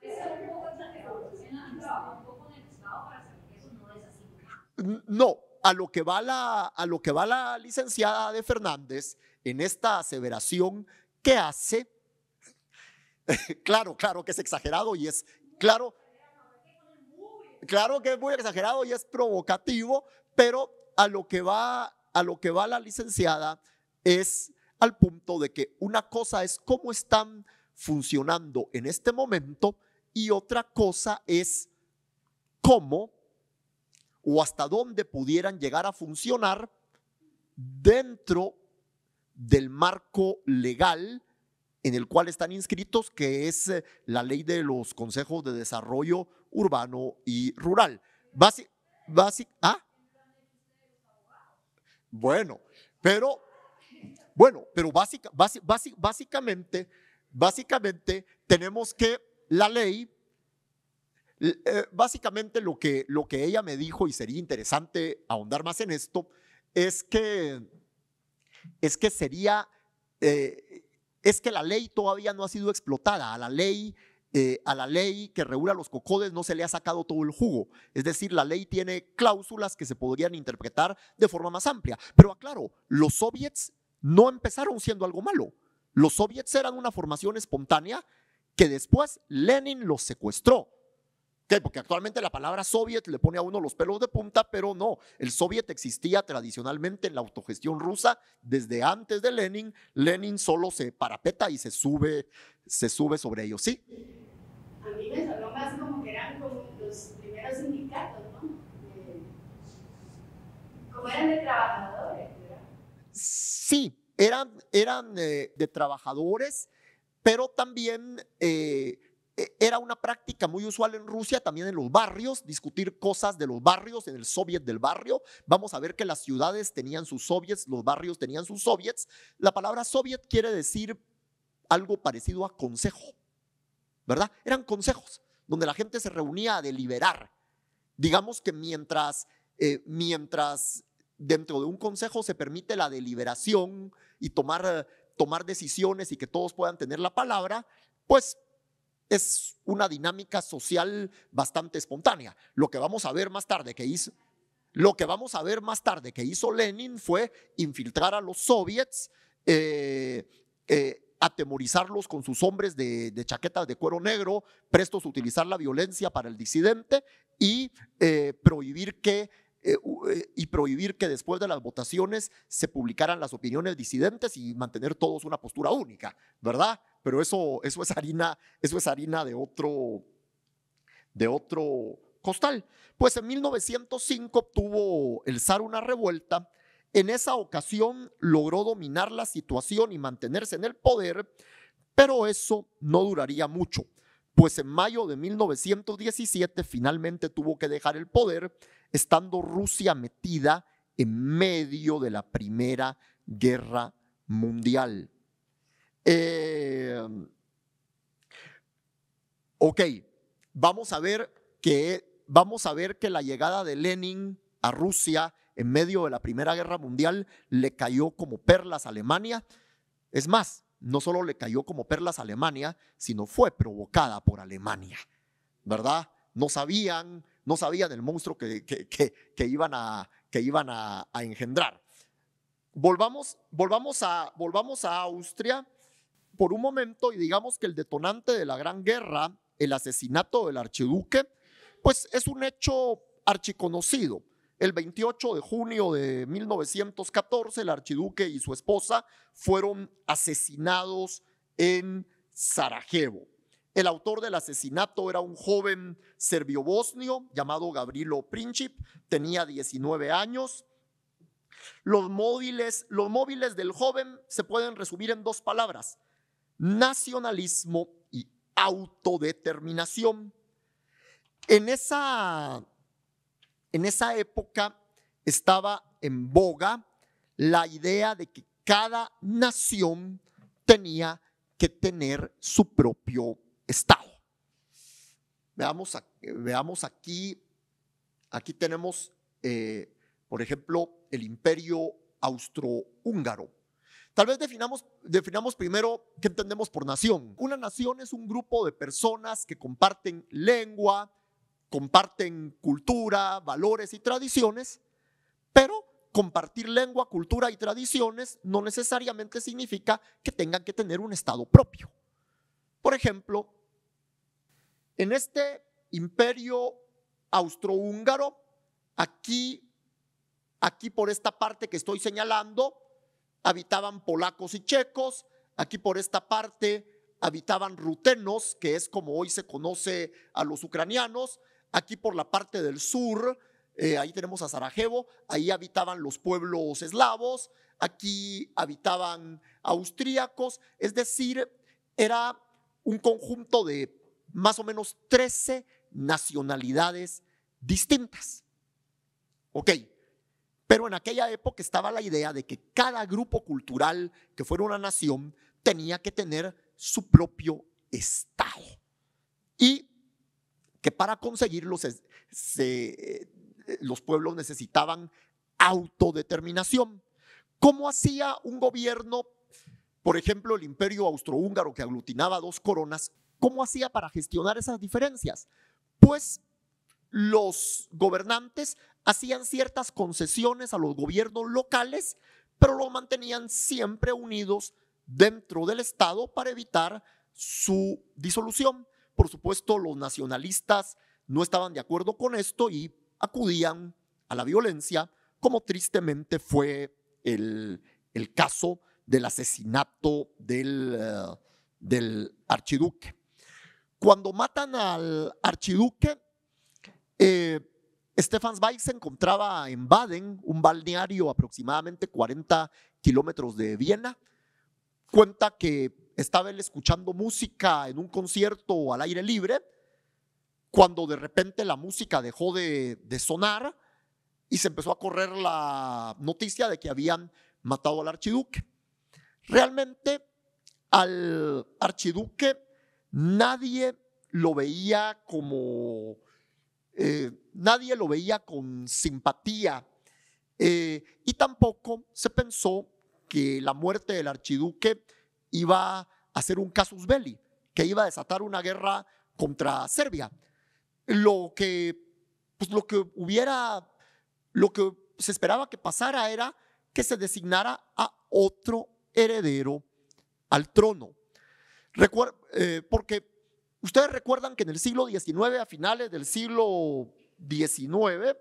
No, a lo que va la, a lo que va la licenciada de Fernández en esta aseveración que hace, claro, claro que es exagerado y es, claro, claro que es muy exagerado y es provocativo, pero a lo que va, a lo que va la licenciada es al punto de que una cosa es cómo están funcionando en este momento y otra cosa es cómo o hasta dónde pudieran llegar a funcionar dentro del marco legal en el cual están inscritos, que es eh, la ley de los consejos de desarrollo urbano y rural. Basi, ¿ah? Bueno, pero, bueno, pero básicamente, básicamente tenemos que la ley, eh, básicamente lo que, lo que ella me dijo, y sería interesante ahondar más en esto, es que, es que sería, eh, es que la ley todavía no ha sido explotada, la ley eh, a la ley que regula los cocodes no se le ha sacado todo el jugo. Es decir, la ley tiene cláusulas que se podrían interpretar de forma más amplia. Pero aclaro, los soviets no empezaron siendo algo malo. Los soviets eran una formación espontánea que después Lenin los secuestró porque actualmente la palabra soviet le pone a uno los pelos de punta, pero no, el soviet existía tradicionalmente en la autogestión rusa desde antes de Lenin. Lenin solo se parapeta y se sube, se sube sobre ellos, ¿sí? A mí me sonó más como que eran como los primeros sindicatos, ¿no? Eh, como eran de trabajadores, Sí, eran, eran eh, de trabajadores, pero también... Eh, e, era una práctica muy usual en Rusia, también en los barrios, discutir cosas de los barrios, en el soviet del barrio. Vamos a ver que las ciudades tenían sus soviets, los barrios tenían sus soviets. La palabra soviet quiere decir algo parecido a consejo, ¿verdad? Eran consejos donde la gente se reunía a deliberar. Digamos que mientras, eh, mientras dentro de un consejo se permite la deliberación y tomar, tomar decisiones y que todos puedan tener la palabra, pues es una dinámica social bastante espontánea. Lo que vamos a ver más tarde que hizo, lo que vamos a ver más tarde que hizo Lenin fue infiltrar a los soviets, eh, eh, atemorizarlos con sus hombres de, chaquetas de cuero negro, prestos a utilizar la violencia para el disidente y eh, prohibir que eh, eh, y prohibir que después de las votaciones se publicaran las opiniones disidentes y mantener todos una postura única, ¿verdad? Pero eso, eso es harina, eso es harina de otro, de otro costal. Pues en 1905 tuvo el zar una revuelta. En esa ocasión logró dominar la situación y mantenerse en el poder, pero eso no duraría mucho, pues en mayo de 1917 finalmente tuvo que dejar el poder estando Rusia metida en medio de la Primera Guerra Mundial. Eh, ok, vamos a ver que vamos a ver que la llegada de Lenin a Rusia en medio de la Primera Guerra Mundial le cayó como perlas a Alemania. Es más, no solo le cayó como perlas a Alemania, sino fue provocada por Alemania, ¿verdad? No sabían, no sabía del monstruo que, que, iban, a, que iban a engendrar. Volvamos, volvamos, a, volvamos a Austria por un momento y digamos que el detonante de la Gran Guerra, el asesinato del archiduque, pues es un hecho archiconocido. El 28 de junio de 1914, el archiduque y su esposa fueron asesinados en Sarajevo. El autor del asesinato era un joven serbio-bosnio llamado Gabrilo Princip, tenía 19 años. Los móviles, los móviles del joven se pueden resumir en dos palabras, nacionalismo y autodeterminación. En esa, en esa época estaba en boga la idea de que cada nación tenía que tener su propio Estado. Veamos, veamos aquí, aquí tenemos, eh, por ejemplo, el imperio austrohúngaro. Tal vez definamos, definamos primero qué entendemos por nación. Una nación es un grupo de personas que comparten lengua, comparten cultura, valores y tradiciones, pero compartir lengua, cultura y tradiciones no necesariamente significa que tengan que tener un Estado propio. Por ejemplo, en este imperio austrohúngaro, aquí, aquí por esta parte que estoy señalando, habitaban polacos y checos, aquí por esta parte habitaban rutenos, que es como hoy se conoce a los ucranianos, aquí por la parte del sur, eh, ahí tenemos a Sarajevo, ahí habitaban los pueblos eslavos, aquí habitaban austríacos, es decir, era un conjunto de más o menos 13 nacionalidades distintas. Ok, pero en aquella época estaba la idea de que cada grupo cultural que fuera una nación tenía que tener su propio Estado. Y que para conseguirlo eh, los pueblos necesitaban autodeterminación. ¿Cómo hacía un gobierno, por ejemplo, el imperio austrohúngaro que aglutinaba dos coronas, ¿Cómo hacía para gestionar esas diferencias? Pues los gobernantes hacían ciertas concesiones a los gobiernos locales, pero lo mantenían siempre unidos dentro del Estado para evitar su disolución. Por supuesto, los nacionalistas no estaban de acuerdo con esto y acudían a la violencia, como tristemente fue el, caso del asesinato del eh, archiduque. Cuando matan al archiduque, eh, Stefan Zweig se encontraba en Baden, un balneario aproximadamente 40 kilómetros de Viena. Cuenta que estaba él escuchando música en un concierto al aire libre, cuando de repente la música dejó de sonar y se empezó a correr la noticia de que habían matado al archiduque. Realmente al archiduque Nadie lo veía como, eh, nadie lo veía con simpatía eh, y tampoco se pensó que la muerte del archiduque iba a ser un casus belli, que iba a desatar una guerra contra Serbia. Lo que, pues, lo que hubiera, lo que se esperaba que pasara era que se designara a otro heredero al trono. Eh, porque ustedes recuerdan que en el siglo XIX, a finales del siglo XIX,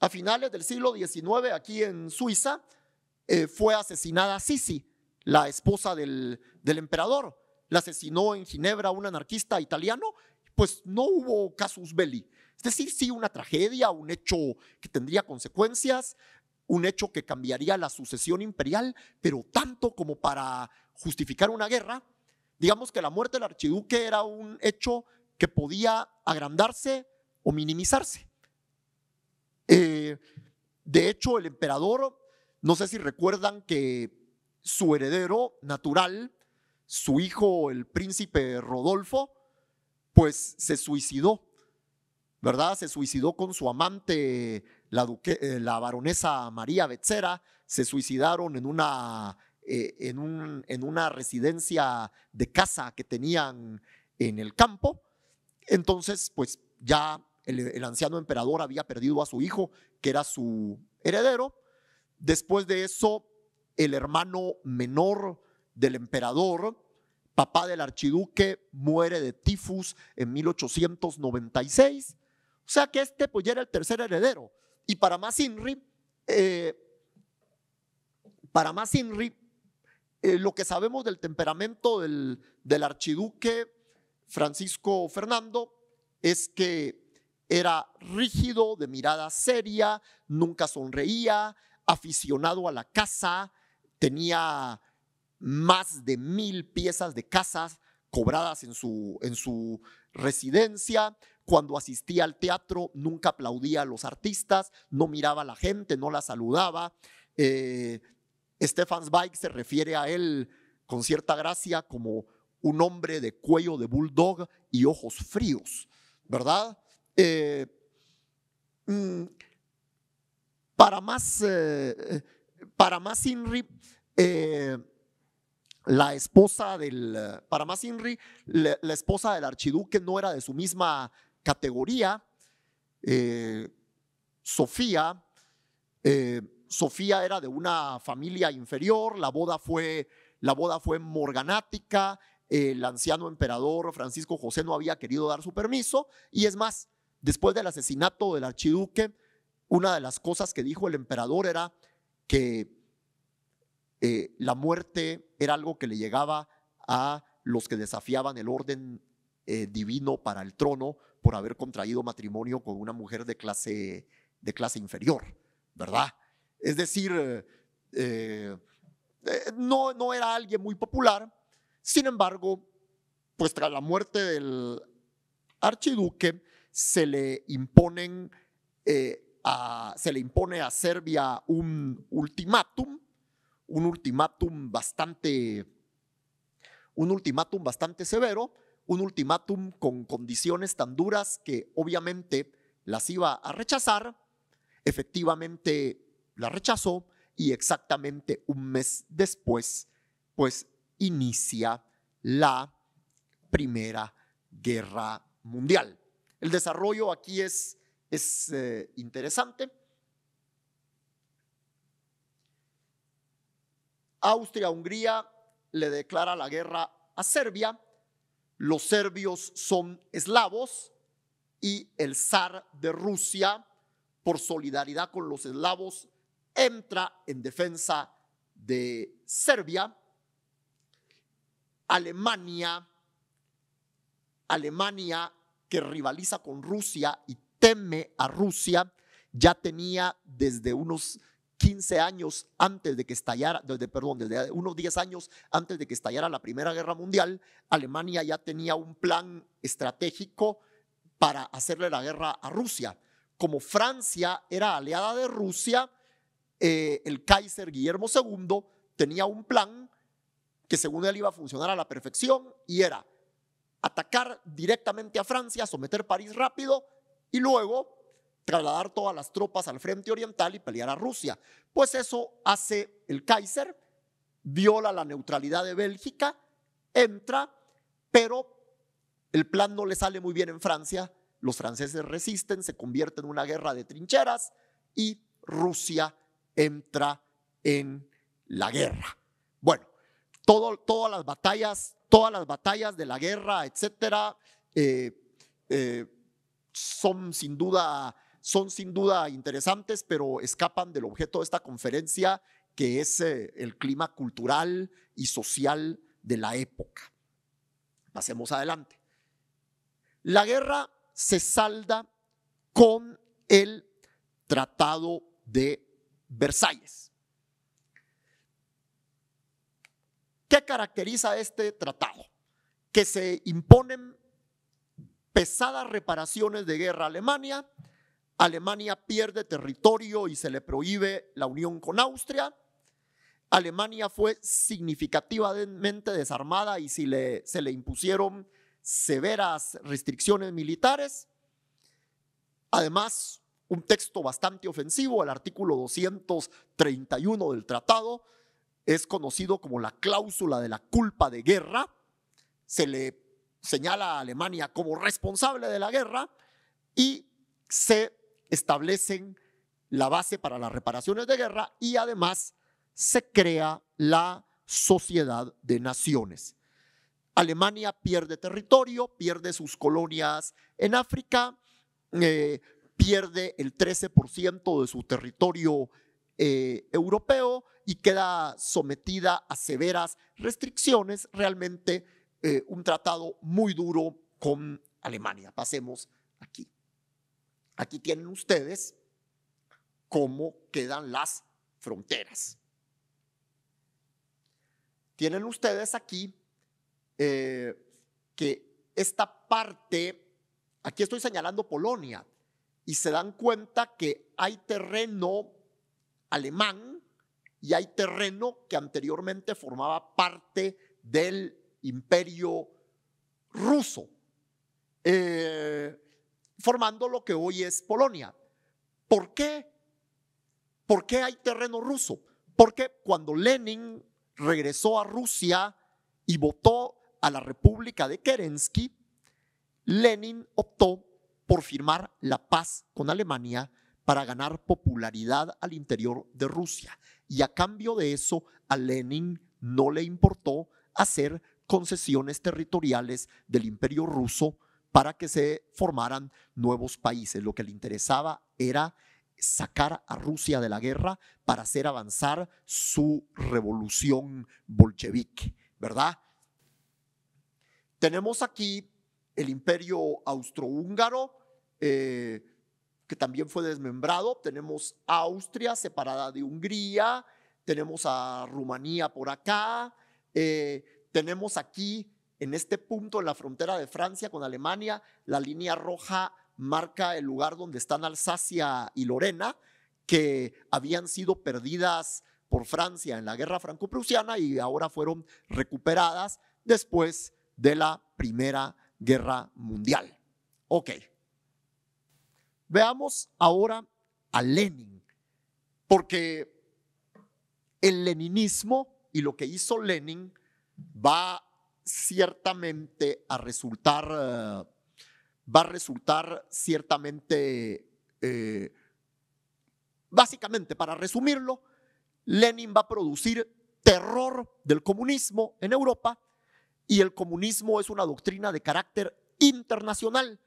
a finales del siglo XIX, aquí en Suiza, eh, fue asesinada Sisi, la esposa del, del emperador. La asesinó en Ginebra un anarquista italiano, pues no hubo casus belli. Es decir, sí, una tragedia, un hecho que tendría consecuencias, un hecho que cambiaría la sucesión imperial, pero tanto como para justificar una guerra. Digamos que la muerte del archiduque era un hecho que podía agrandarse o minimizarse. Eh, de hecho, el emperador, no sé si recuerdan que su heredero natural, su hijo, el príncipe Rodolfo, pues se suicidó, ¿verdad? Se suicidó con su amante la, duque, eh, la baronesa María Betzera se suicidaron en una, eh, en, un, en una residencia de casa que tenían en el campo. Entonces, pues ya el, el, anciano emperador había perdido a su hijo, que era su heredero. Después de eso, el hermano menor del emperador, papá del archiduque, muere de tifus en 1896. O sea que este pues ya era el tercer heredero. Y para más eh, para eh, lo que sabemos del temperamento del, archiduque Francisco Fernando es que era rígido, de mirada seria, nunca sonreía, aficionado a la casa, tenía más de mil piezas de casas cobradas en su, en su residencia, cuando asistía al teatro nunca aplaudía a los artistas, no miraba a la gente, no la saludaba. Eh, Stefan Zweig se refiere a él con cierta gracia como un hombre de cuello de bulldog y ojos fríos, ¿verdad? Eh, mm, para más, eh, para más Inri, la esposa del, para más la, esposa del archiduque no era de su misma categoría, eh, Sofía, eh, Sofía era de una familia inferior, la boda fue, la boda fue morganática, el anciano emperador Francisco José no había querido dar su permiso y es más, después del asesinato del archiduque, una de las cosas que dijo el emperador era que eh, la muerte era algo que le llegaba a los que desafiaban el orden divino para el trono, por haber contraído matrimonio con una mujer de clase, de clase inferior, ¿verdad? Es decir, eh, eh, eh, no, no era alguien muy popular, sin embargo, pues tras la muerte del archiduque, se le imponen a, se le impone a Serbia un ultimátum, un ultimátum bastante, un ultimátum bastante severo, un ultimátum con condiciones tan duras que obviamente las iba a rechazar, efectivamente la rechazó y exactamente un mes después, pues inicia la Primera Guerra Mundial. El desarrollo aquí es, es eh, interesante. Austria-Hungría le declara la guerra a Serbia los serbios son eslavos y el zar de Rusia, por solidaridad con los eslavos, entra en defensa de Serbia. Alemania, Alemania que rivaliza con Rusia y teme a Rusia, ya tenía desde unos 15 años antes de que estallara, perdón, desde unos 10 años antes de que estallara la Primera Guerra Mundial, Alemania ya tenía un plan estratégico para hacerle la guerra a Rusia. Como Francia era aliada de Rusia, eh, el Kaiser Guillermo II tenía un plan que según él iba a funcionar a la perfección y era atacar directamente a Francia, someter París rápido y luego trasladar todas las tropas al frente oriental y pelear a Rusia. Pues eso hace el Kaiser, viola la neutralidad de Bélgica, entra, pero el plan no le sale muy bien en Francia, los franceses resisten, se convierte en una guerra de trincheras y Rusia entra en la guerra. Bueno, todas las batallas, todas las batallas de la guerra, etcétera, eh, eh, son sin duda son sin duda interesantes, pero escapan del objeto de esta conferencia, que es eh, el clima cultural y social de la época. Pasemos adelante. La guerra se salda con el Tratado de Versalles. ¿Qué caracteriza este tratado? Que se imponen pesadas reparaciones de guerra a Alemania, Alemania pierde territorio y se le prohíbe la unión con Austria. Alemania fue significativamente desarmada y se le impusieron severas restricciones militares. Además, un texto bastante ofensivo, el artículo 231 del tratado, es conocido como la cláusula de la culpa de guerra. Se le señala a Alemania como responsable de la guerra y se establecen la base para las reparaciones de guerra y además se crea la Sociedad de Naciones. Alemania pierde territorio, pierde sus colonias en África, eh, pierde el 13% de su territorio eh, europeo y queda sometida a severas restricciones, realmente eh, un tratado muy duro con Alemania. Pasemos aquí. Aquí tienen ustedes cómo quedan las fronteras. Tienen ustedes aquí eh, que esta parte, aquí estoy señalando Polonia, y se dan cuenta que hay terreno alemán y hay terreno que anteriormente formaba parte del imperio ruso. Eh, formando lo que hoy es Polonia. ¿Por qué? ¿Por qué hay terreno ruso? Porque cuando Lenin regresó a Rusia y votó a la República de Kerensky, Lenin optó por firmar la paz con Alemania para ganar popularidad al interior de Rusia. Y a cambio de eso, a Lenin no le importó hacer concesiones territoriales del imperio ruso para que se formaran nuevos países. Lo que le interesaba era sacar a Rusia de la guerra para hacer avanzar su revolución bolchevique, ¿verdad? Tenemos aquí el imperio austrohúngaro, eh, que también fue desmembrado. Tenemos Austria separada de Hungría. Tenemos a Rumanía por acá. Eh, tenemos aquí en este punto, en la frontera de Francia con Alemania, la línea roja marca el lugar donde están Alsacia y Lorena, que habían sido perdidas por Francia en la guerra franco-prusiana y ahora fueron recuperadas después de la Primera Guerra Mundial. Ok. Veamos ahora a Lenin, porque el leninismo y lo que hizo Lenin va ciertamente a resultar, eh, va a resultar ciertamente, eh, básicamente, para resumirlo, Lenin va a producir terror del comunismo en Europa y el comunismo es una doctrina de carácter internacional.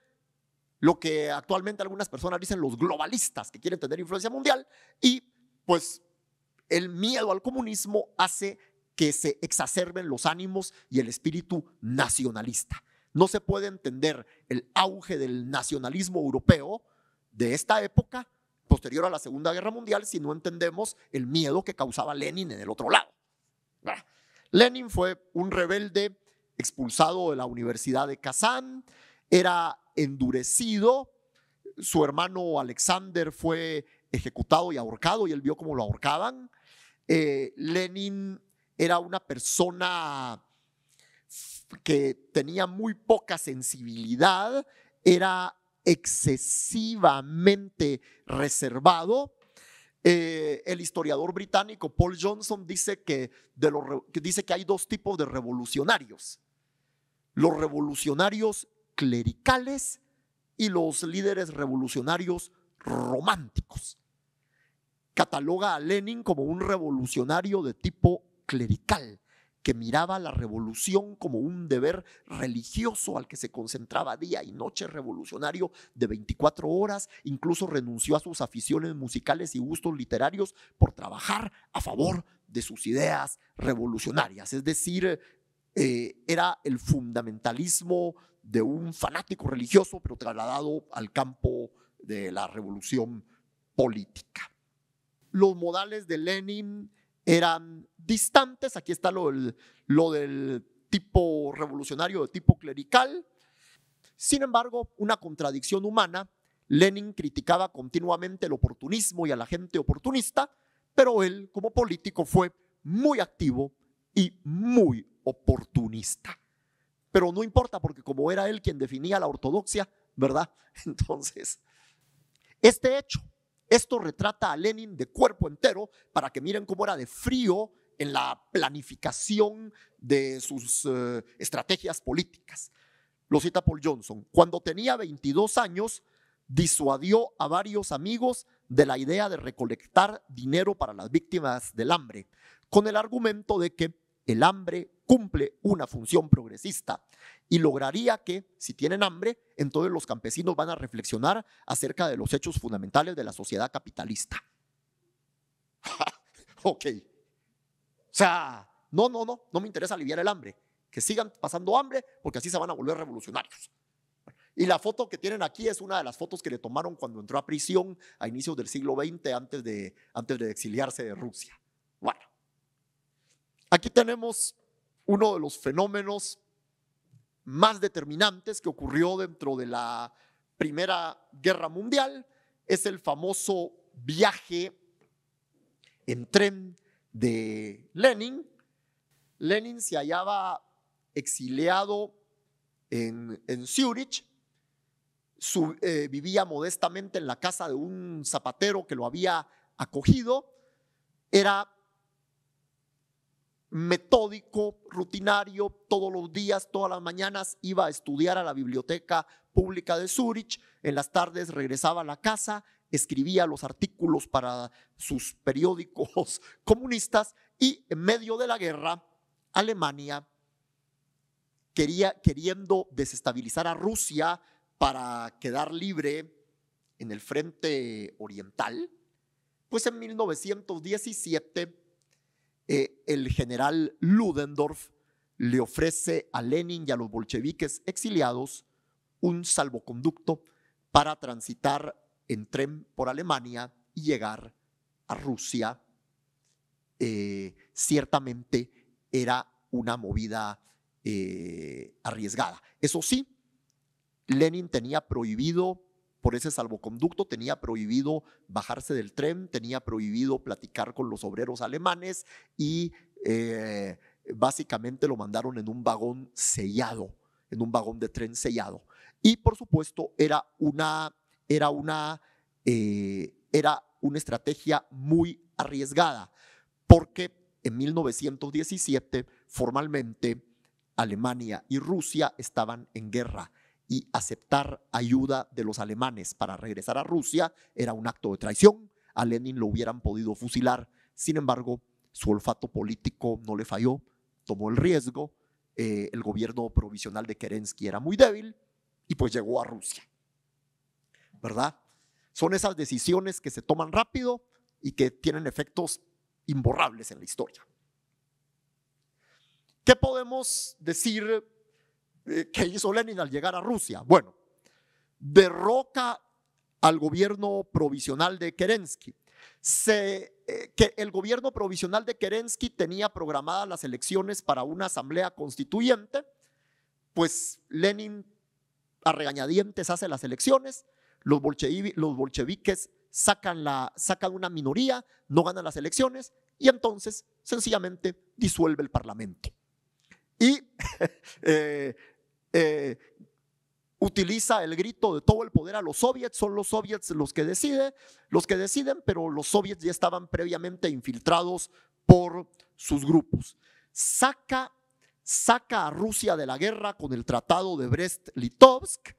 Lo que actualmente algunas personas dicen los globalistas que quieren tener influencia mundial y pues el miedo al comunismo hace que se exacerben los ánimos y el espíritu nacionalista. No se puede entender el auge del nacionalismo europeo de esta época, posterior a la Segunda Guerra Mundial, si no entendemos el miedo que causaba Lenin en el otro lado. Ah, Lenin fue un rebelde expulsado de la Universidad de Kazán, era endurecido, su hermano Alexander fue ejecutado y ahorcado y él vio cómo lo ahorcaban. Eh, Lenin era una persona que tenía muy poca sensibilidad, era excesivamente reservado. Eh, el historiador británico Paul Johnson dice que, dice que hay dos tipos de revolucionarios, los revolucionarios clericales y los líderes revolucionarios románticos. Cataloga a Lenin como un revolucionario de tipo clerical que miraba la revolución como un deber religioso al que se concentraba día y noche revolucionario de 24 horas, incluso renunció a sus aficiones musicales y gustos literarios por trabajar a favor de sus ideas revolucionarias. Es decir, eh, era el fundamentalismo de un fanático religioso, pero trasladado al campo de la revolución política. Los modales de Lenin eran distantes. Aquí está lo, lo del tipo revolucionario, de tipo clerical. Sin embargo, una contradicción humana, Lenin criticaba continuamente el oportunismo y a la gente oportunista, pero él como político fue muy activo y muy oportunista. Pero no importa porque como era él quien definía la ortodoxia, ¿verdad? Entonces, este hecho esto retrata a Lenin de cuerpo entero para que miren cómo era de frío en la planificación de sus eh, estrategias políticas. Lo cita Paul Johnson. Cuando tenía 22 años, disuadió a varios amigos de la idea de recolectar dinero para las víctimas del hambre, con el argumento de que el hambre cumple una función progresista y lograría que, si tienen hambre, entonces los campesinos van a reflexionar acerca de los hechos fundamentales de la sociedad capitalista. ok. O sea, no, no, no, no me interesa aliviar el hambre. Que sigan pasando hambre porque así se van a volver revolucionarios. Y la foto que tienen aquí es una de las fotos que le tomaron cuando entró a prisión a inicios del siglo XX antes de, antes de exiliarse de Rusia. Bueno, aquí tenemos uno de los fenómenos más determinantes que ocurrió dentro de la Primera Guerra Mundial es el famoso viaje en tren de Lenin. Lenin se hallaba exiliado en, en Zurich, eh, vivía modestamente en la casa de un zapatero que lo había acogido, era metódico, rutinario, todos los días, todas las mañanas iba a estudiar a la biblioteca pública de Zurich, en las tardes regresaba a la casa, escribía los artículos para sus periódicos comunistas y en medio de la guerra, Alemania quería, queriendo desestabilizar a Rusia para quedar libre en el frente oriental, pues en 1917 eh, el general Ludendorff le ofrece a Lenin y a los bolcheviques exiliados un salvoconducto para transitar en tren por Alemania y llegar a Rusia. Eh, ciertamente era una movida eh, arriesgada. Eso sí, Lenin tenía prohibido por ese salvoconducto, tenía prohibido bajarse del tren, tenía prohibido platicar con los obreros alemanes y eh, básicamente lo mandaron en un vagón sellado, en un vagón de tren sellado. Y por supuesto era una, era una, eh, era una estrategia muy arriesgada, porque en 1917 formalmente Alemania y Rusia estaban en guerra y aceptar ayuda de los alemanes para regresar a Rusia era un acto de traición. A Lenin lo hubieran podido fusilar. Sin embargo, su olfato político no le falló, tomó el riesgo. Eh, el gobierno provisional de Kerensky era muy débil y pues llegó a Rusia. ¿Verdad? Son esas decisiones que se toman rápido y que tienen efectos imborrables en la historia. ¿Qué podemos decir eh, ¿Qué hizo Lenin al llegar a Rusia. Bueno, derroca al gobierno provisional de Kerensky. Se, eh, que el gobierno provisional de Kerensky tenía programadas las elecciones para una asamblea constituyente, pues Lenin a regañadientes hace las elecciones, los, los bolcheviques sacan, la, una minoría, no ganan las elecciones y entonces sencillamente disuelve el parlamento. Y eh, eh, utiliza el grito de todo el poder a los soviets, son los soviets los que deciden, los que deciden, pero los soviets ya estaban previamente infiltrados por sus grupos. Saca, saca a Rusia de la guerra con el Tratado de Brest-Litovsk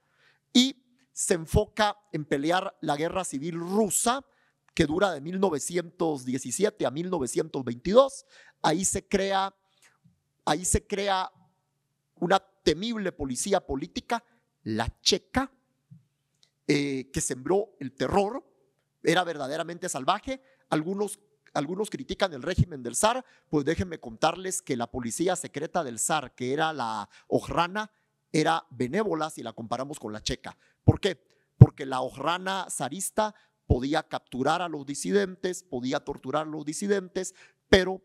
y se enfoca en pelear la guerra civil rusa que dura de 1917 a 1922. Ahí se crea, ahí se crea una temible policía política, la checa, eh, que sembró el terror, era verdaderamente salvaje. Algunos, algunos critican el régimen del zar, pues déjenme contarles que la policía secreta del zar, que era la ojrana, era benévola si la comparamos con la checa. ¿Por qué? Porque la ojrana zarista podía capturar a los disidentes, podía torturar a los disidentes, pero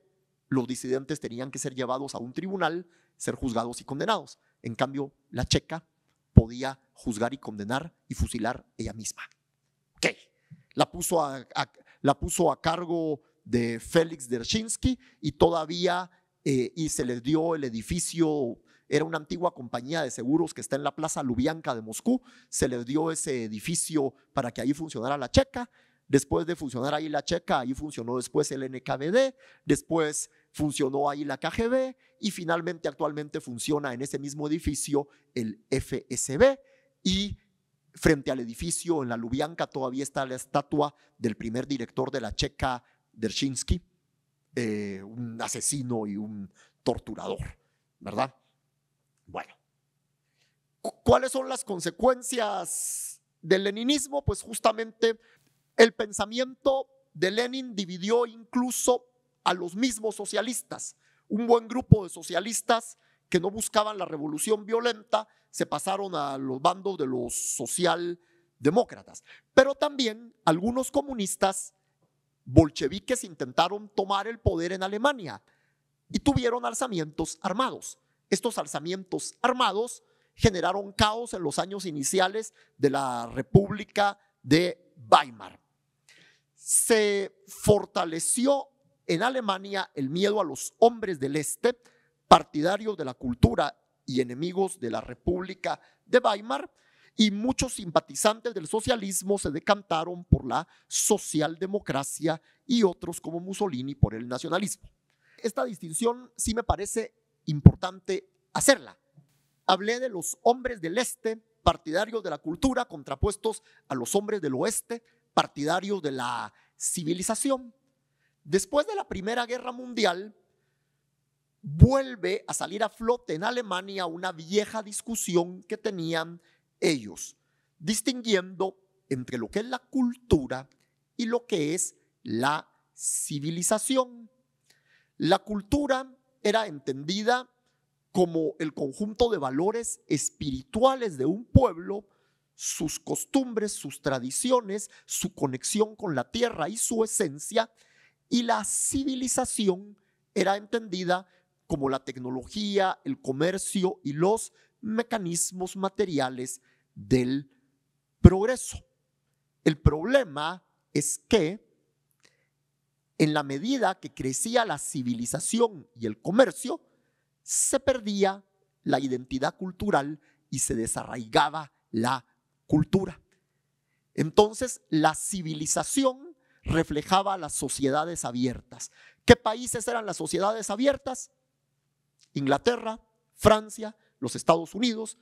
los disidentes tenían que ser llevados a un tribunal ser juzgados y condenados. En cambio, la checa podía juzgar y condenar y fusilar ella misma. Ok, la puso a, la puso a cargo de Félix Dershinsky y todavía eh, y se les dio el edificio, era una antigua compañía de seguros que está en la Plaza Lubianka de Moscú, se les dio ese edificio para que ahí funcionara la checa, después de funcionar ahí la checa, ahí funcionó después el NKVD, después funcionó ahí la KGB y finalmente actualmente funciona en ese mismo edificio el FSB y frente al edificio en la Lubianca todavía está la estatua del primer director de la Checa Dershinsky, eh, un asesino y un torturador, ¿verdad? Bueno, ¿cuáles son las consecuencias del leninismo? Pues justamente el pensamiento de Lenin dividió incluso a los mismos socialistas. Un buen grupo de socialistas que no buscaban la revolución violenta se pasaron a los bandos de los socialdemócratas. Pero también algunos comunistas bolcheviques intentaron tomar el poder en Alemania y tuvieron alzamientos armados. Estos alzamientos armados generaron caos en los años iniciales de la República de Weimar. Se fortaleció en Alemania, el miedo a los hombres del Este, partidarios de la cultura y enemigos de la República de Weimar, y muchos simpatizantes del socialismo se decantaron por la socialdemocracia y otros como Mussolini por el nacionalismo. Esta distinción sí me parece importante hacerla. Hablé de los hombres del Este, partidarios de la cultura, contrapuestos a los hombres del Oeste, partidarios de la civilización. Después de la Primera Guerra Mundial, vuelve a salir a flote en Alemania una vieja discusión que tenían ellos, distinguiendo entre lo que es la cultura y lo que es la civilización. La cultura era entendida como el conjunto de valores espirituales de un pueblo, sus costumbres, sus tradiciones, su conexión con la tierra y su esencia, y la civilización era entendida como la tecnología, el comercio y los mecanismos materiales del progreso. El problema es que en la medida que crecía la civilización y el comercio, se perdía la identidad cultural y se desarraigaba la cultura. Entonces, la civilización reflejaba las sociedades abiertas. ¿Qué países eran las sociedades abiertas? Inglaterra, Francia, los Estados Unidos,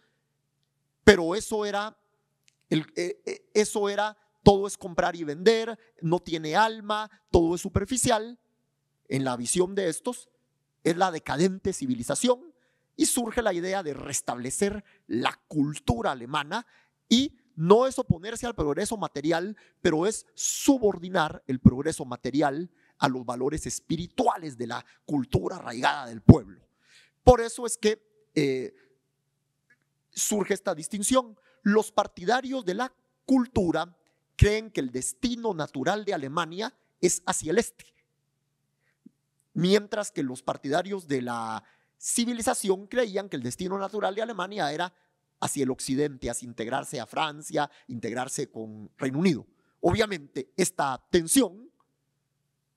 pero eso era, eh, eh, eso era, todo es comprar y vender, no tiene alma, todo es superficial. En la visión de estos es la decadente civilización y surge la idea de restablecer la cultura alemana y no es oponerse al progreso material, pero es subordinar el progreso material a los valores espirituales de la cultura arraigada del pueblo. Por eso es que eh, surge esta distinción. Los partidarios de la cultura creen que el destino natural de Alemania es hacia el este, mientras que los partidarios de la civilización creían que el destino natural de Alemania era hacia el occidente, hacia integrarse a Francia, integrarse con Reino Unido. Obviamente, esta tensión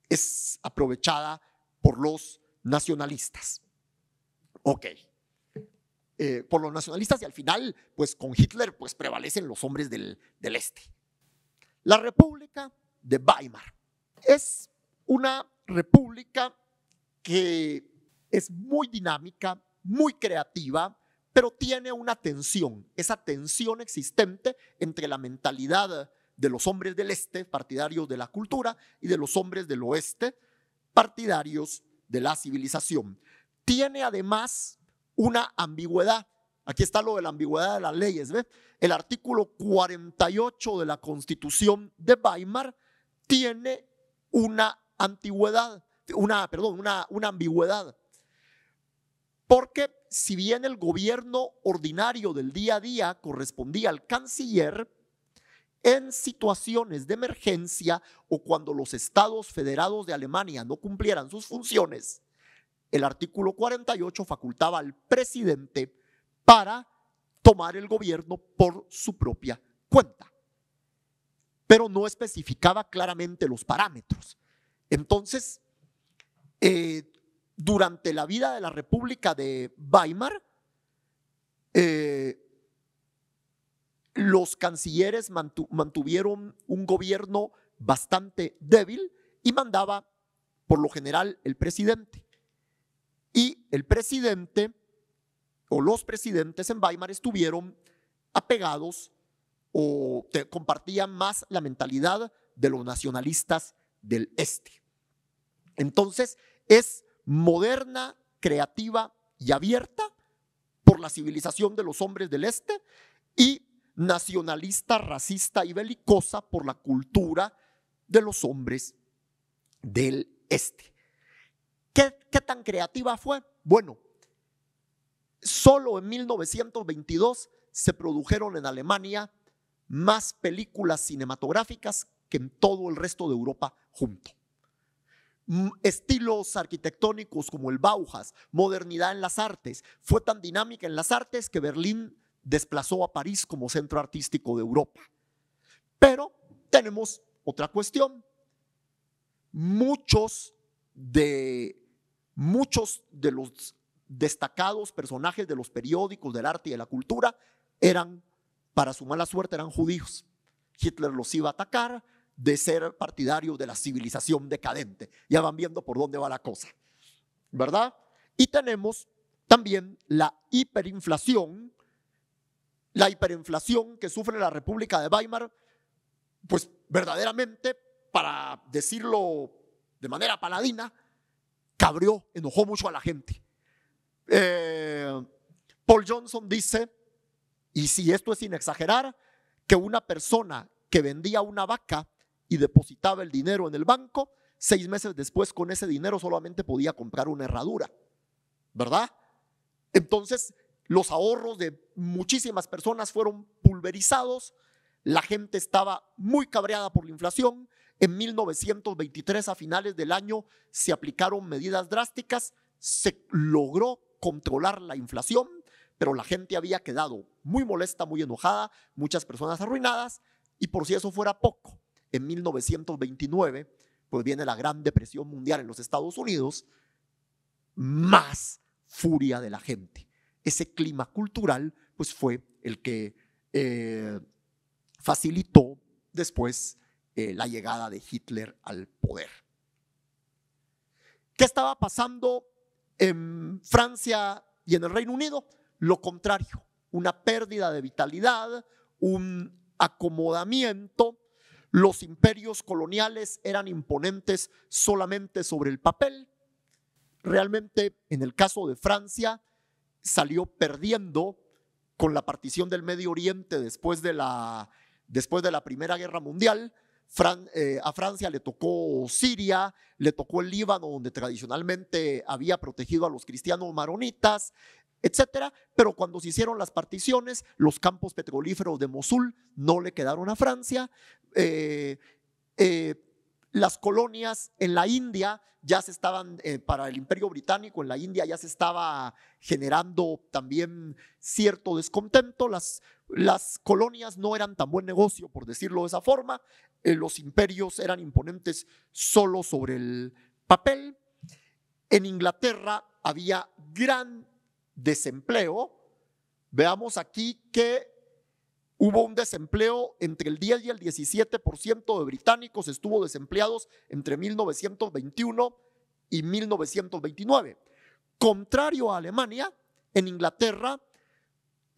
es aprovechada por los nacionalistas. Ok. Eh, por los nacionalistas y al final, pues con Hitler, pues prevalecen los hombres del, del este. La República de Weimar es una república que es muy dinámica, muy creativa, pero tiene una tensión, esa tensión existente entre la mentalidad de los hombres del este, partidarios de la cultura, y de los hombres del oeste, partidarios de la civilización. Tiene además una ambigüedad. Aquí está lo de la ambigüedad de las leyes. El artículo 48 de la Constitución de Weimar tiene una antigüedad, una, perdón, una, una ambigüedad. Porque si bien el gobierno ordinario del día a día correspondía al canciller, en situaciones de emergencia o cuando los estados federados de Alemania no cumplieran sus funciones, el artículo 48 facultaba al presidente para tomar el gobierno por su propia cuenta, pero no especificaba claramente los parámetros. Entonces, eh, durante la vida de la República de Weimar, eh, los cancilleres mantuvieron un gobierno bastante débil y mandaba, por lo general, el presidente. Y el presidente o los presidentes en Weimar estuvieron apegados o compartían más la mentalidad de los nacionalistas del este. Entonces, es moderna, creativa y abierta por la civilización de los hombres del Este y nacionalista, racista y belicosa por la cultura de los hombres del Este. ¿Qué, tan creativa fue? Bueno, solo en 1922 se produjeron en Alemania más películas cinematográficas que en todo el resto de Europa junto estilos arquitectónicos como el Bauhaus, modernidad en las artes. Fue tan dinámica en las artes que Berlín desplazó a París como centro artístico de Europa. Pero tenemos otra cuestión. Muchos de, muchos de los destacados personajes de los periódicos del arte y de la cultura eran, para su mala suerte, eran judíos. Hitler los iba a atacar, de ser partidario de la civilización decadente. Ya van viendo por dónde va la cosa, ¿verdad? Y tenemos también la hiperinflación, la hiperinflación que sufre la República de Weimar, pues verdaderamente, para decirlo de manera paladina, cabrió, enojó mucho a la gente. Eh, Paul Johnson dice, y si esto es sin exagerar, que una persona que vendía una vaca y depositaba el dinero en el banco, seis meses después con ese dinero solamente podía comprar una herradura, ¿verdad? Entonces los ahorros de muchísimas personas fueron pulverizados, la gente estaba muy cabreada por la inflación, en 1923 a finales del año se aplicaron medidas drásticas, se logró controlar la inflación, pero la gente había quedado muy molesta, muy enojada, muchas personas arruinadas, y por si eso fuera poco, en 1929, pues viene la Gran Depresión Mundial en los Estados Unidos, más furia de la gente. Ese clima cultural, pues fue el que eh, facilitó después eh, la llegada de Hitler al poder. ¿Qué estaba pasando en Francia y en el Reino Unido? Lo contrario, una pérdida de vitalidad, un acomodamiento los imperios coloniales eran imponentes solamente sobre el papel. Realmente, en el caso de Francia, salió perdiendo con la partición del Medio Oriente después de la, después de la Primera Guerra Mundial. Eh, a Francia le tocó Siria, le tocó el Líbano, donde tradicionalmente había protegido a los cristianos maronitas, etcétera. Pero cuando se hicieron las particiones, los campos petrolíferos de Mosul no le quedaron a Francia. Eh, eh, las colonias en la India ya se estaban, eh, para el imperio británico, en la India ya se estaba generando también cierto descontento, las, las colonias no eran tan buen negocio, por decirlo de esa forma, los imperios eran imponentes solo sobre el papel, en Inglaterra había gran desempleo, veamos aquí que hubo un desempleo entre el 10 y el 17% de británicos estuvo desempleados entre 1921 y 1929. Contrario a Alemania, en Inglaterra,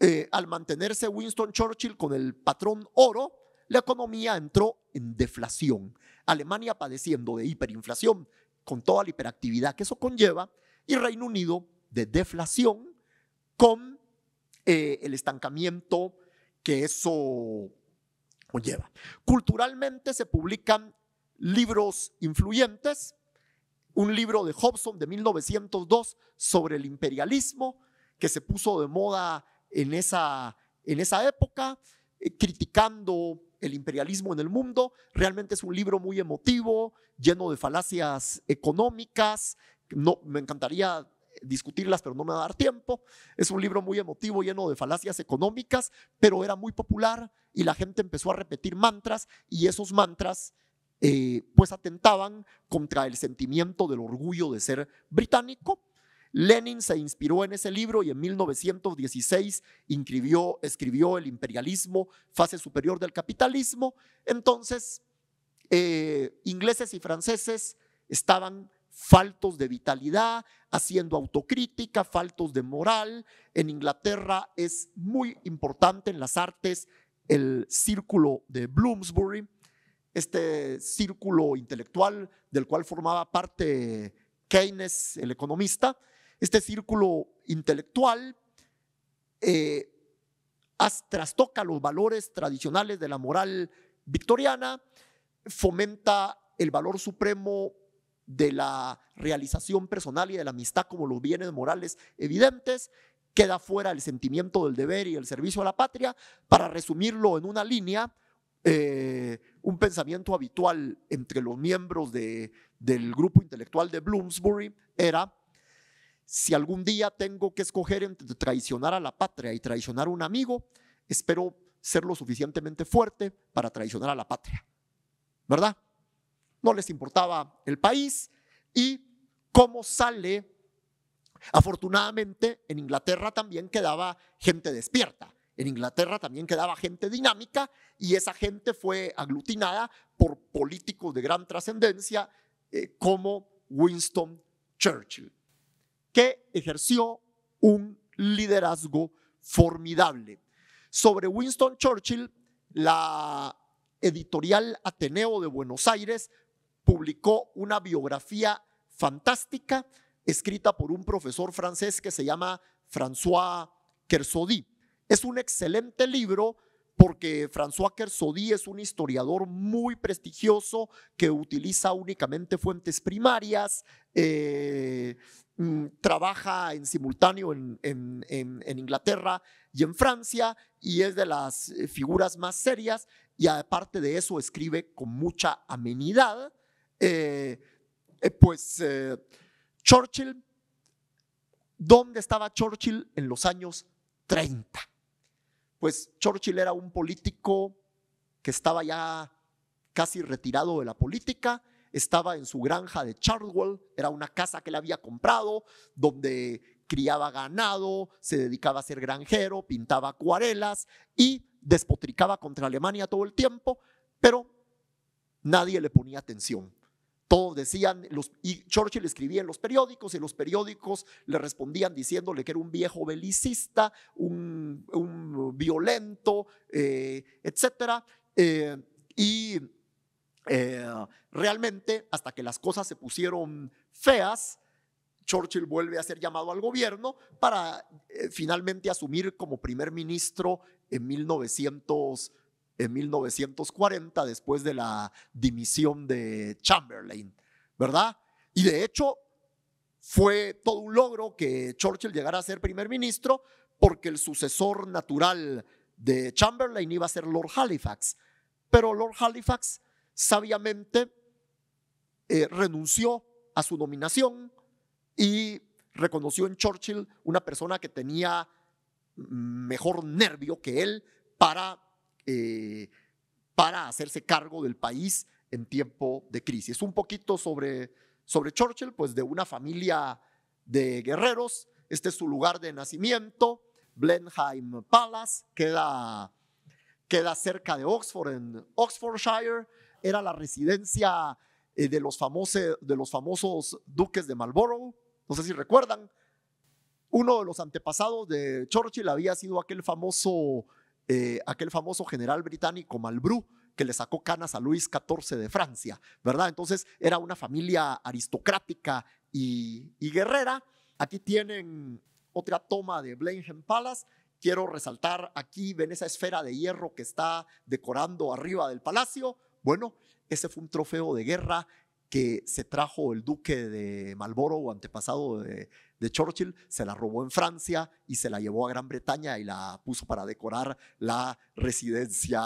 eh, al mantenerse Winston Churchill con el patrón oro, la economía entró en deflación. Alemania padeciendo de hiperinflación con toda la hiperactividad que eso conlleva y Reino Unido de deflación con eh, el estancamiento que eso conlleva. Culturalmente se publican libros influyentes, un libro de Hobson de 1902 sobre el imperialismo que se puso de moda en esa, en esa época, eh, criticando el imperialismo en el mundo. Realmente es un libro muy emotivo, lleno de falacias económicas. No, me encantaría discutirlas, pero no me va a dar tiempo. Es un libro muy emotivo, lleno de falacias económicas, pero era muy popular y la gente empezó a repetir mantras y esos mantras eh, pues atentaban contra el sentimiento del orgullo de ser británico. Lenin se inspiró en ese libro y en 1916 inscribió, escribió El imperialismo, fase superior del capitalismo. Entonces, eh, ingleses y franceses estaban faltos de vitalidad, haciendo autocrítica, faltos de moral. En Inglaterra es muy importante en las artes el círculo de Bloomsbury, este círculo intelectual del cual formaba parte Keynes, el economista. Este círculo intelectual eh, trastoca los valores tradicionales de la moral victoriana, fomenta el valor supremo de la realización personal y de la amistad como los bienes morales evidentes, queda fuera el sentimiento del deber y el servicio a la patria, para resumirlo en una línea, eh, un pensamiento habitual entre los miembros de, del grupo intelectual de Bloomsbury era, si algún día tengo que escoger entre traicionar a la patria y traicionar a un amigo, espero ser lo suficientemente fuerte para traicionar a la patria. ¿Verdad? no les importaba el país y cómo sale, afortunadamente en Inglaterra también quedaba gente despierta. En Inglaterra también quedaba gente dinámica y esa gente fue aglutinada por políticos de gran trascendencia eh, como Winston Churchill, que ejerció un liderazgo formidable. Sobre Winston Churchill, la editorial Ateneo de Buenos Aires publicó una biografía fantástica escrita por un profesor francés que se llama François Kersody. Es un excelente libro porque François Kersody es un historiador muy prestigioso que utiliza únicamente fuentes primarias, eh, mm, trabaja en simultáneo en, Inglaterra y en Francia y es de las eh, figuras más serias y aparte de eso escribe con mucha amenidad eh, eh, pues eh, Churchill, ¿dónde estaba Churchill en los años 30? Pues Churchill era un político que estaba ya casi retirado de la política, estaba en su granja de Chartwell, era una casa que le había comprado, donde criaba ganado, se dedicaba a ser granjero, pintaba acuarelas y despotricaba contra Alemania todo el tiempo, pero nadie le ponía atención. Todos decían, y Churchill escribía en los periódicos y los periódicos le respondían diciéndole que era un viejo belicista, un, violento, eh, etcétera. etc. Eh, y eh, realmente, hasta que las cosas se pusieron feas, Churchill vuelve a ser llamado al gobierno para finalmente asumir como primer ministro en 1900 en 1940 después de la dimisión de Chamberlain, ¿verdad? Y de hecho fue todo un logro que Churchill llegara a ser primer ministro porque el sucesor natural de Chamberlain iba a ser Lord Halifax. Pero Lord Halifax sabiamente eh, renunció a su nominación y reconoció en Churchill una persona que tenía mejor nervio que él para eh, para hacerse cargo del país en tiempo de crisis. Un poquito sobre, sobre Churchill, pues de una familia de guerreros. Este es su lugar de nacimiento, Blenheim Palace, queda, cerca de Oxford, en Oxfordshire. Era la residencia eh, de los, famosos, de los famosos duques de Marlborough. No sé si recuerdan. Uno de los antepasados de Churchill había sido aquel famoso eh, aquel famoso general británico Malbrú, que le sacó canas a Luis XIV de Francia, ¿verdad? Entonces era una familia aristocrática y, guerrera. Aquí tienen otra toma de Blenheim Palace. Quiero resaltar aquí, ven esa esfera de hierro que está decorando arriba del palacio. Bueno, ese fue un trofeo de guerra que se trajo el duque de o antepasado de de Churchill, se la robó en Francia y se la llevó a Gran Bretaña y la puso para decorar la residencia,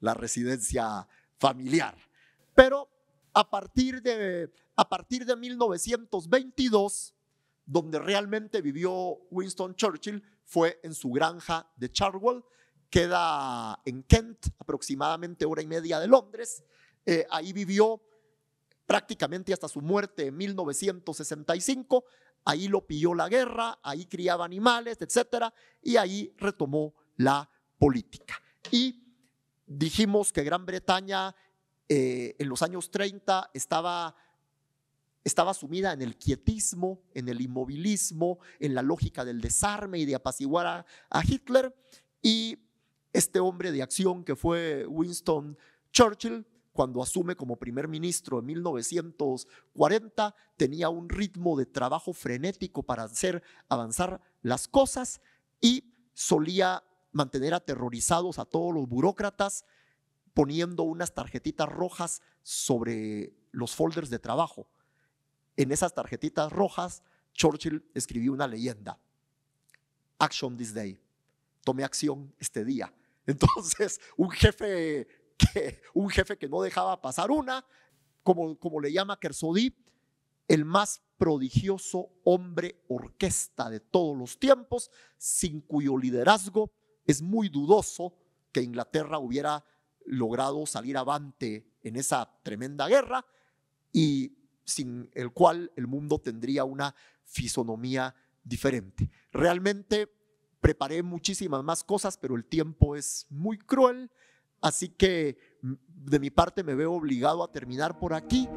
la residencia familiar. Pero a partir de, a partir de 1922, donde realmente vivió Winston Churchill fue en su granja de Charwell. queda en Kent, aproximadamente hora y media de Londres. Eh, ahí vivió prácticamente hasta su muerte en 1965. Ahí lo pilló la guerra, ahí criaba animales, etcétera, y ahí retomó la política. Y dijimos que Gran Bretaña eh, en los años 30 estaba, estaba sumida en el quietismo, en el inmovilismo, en la lógica del desarme y de apaciguar a Hitler. Y este hombre de acción que fue Winston Churchill cuando asume como primer ministro en 1940, tenía un ritmo de trabajo frenético para hacer avanzar las cosas y solía mantener aterrorizados a todos los burócratas poniendo unas tarjetitas rojas sobre los folders de trabajo. En esas tarjetitas rojas, Churchill escribió una leyenda. Action this day. Tome acción este día. Entonces, un jefe un jefe que no dejaba pasar una, como, como le llama Kersodí, el más prodigioso hombre orquesta de todos los tiempos, sin cuyo liderazgo es muy dudoso que Inglaterra hubiera logrado salir avante en esa tremenda guerra y sin el cual el mundo tendría una fisonomía diferente. Realmente preparé muchísimas más cosas, pero el tiempo es muy cruel Así que mm, de mi parte me veo obligado a terminar por aquí.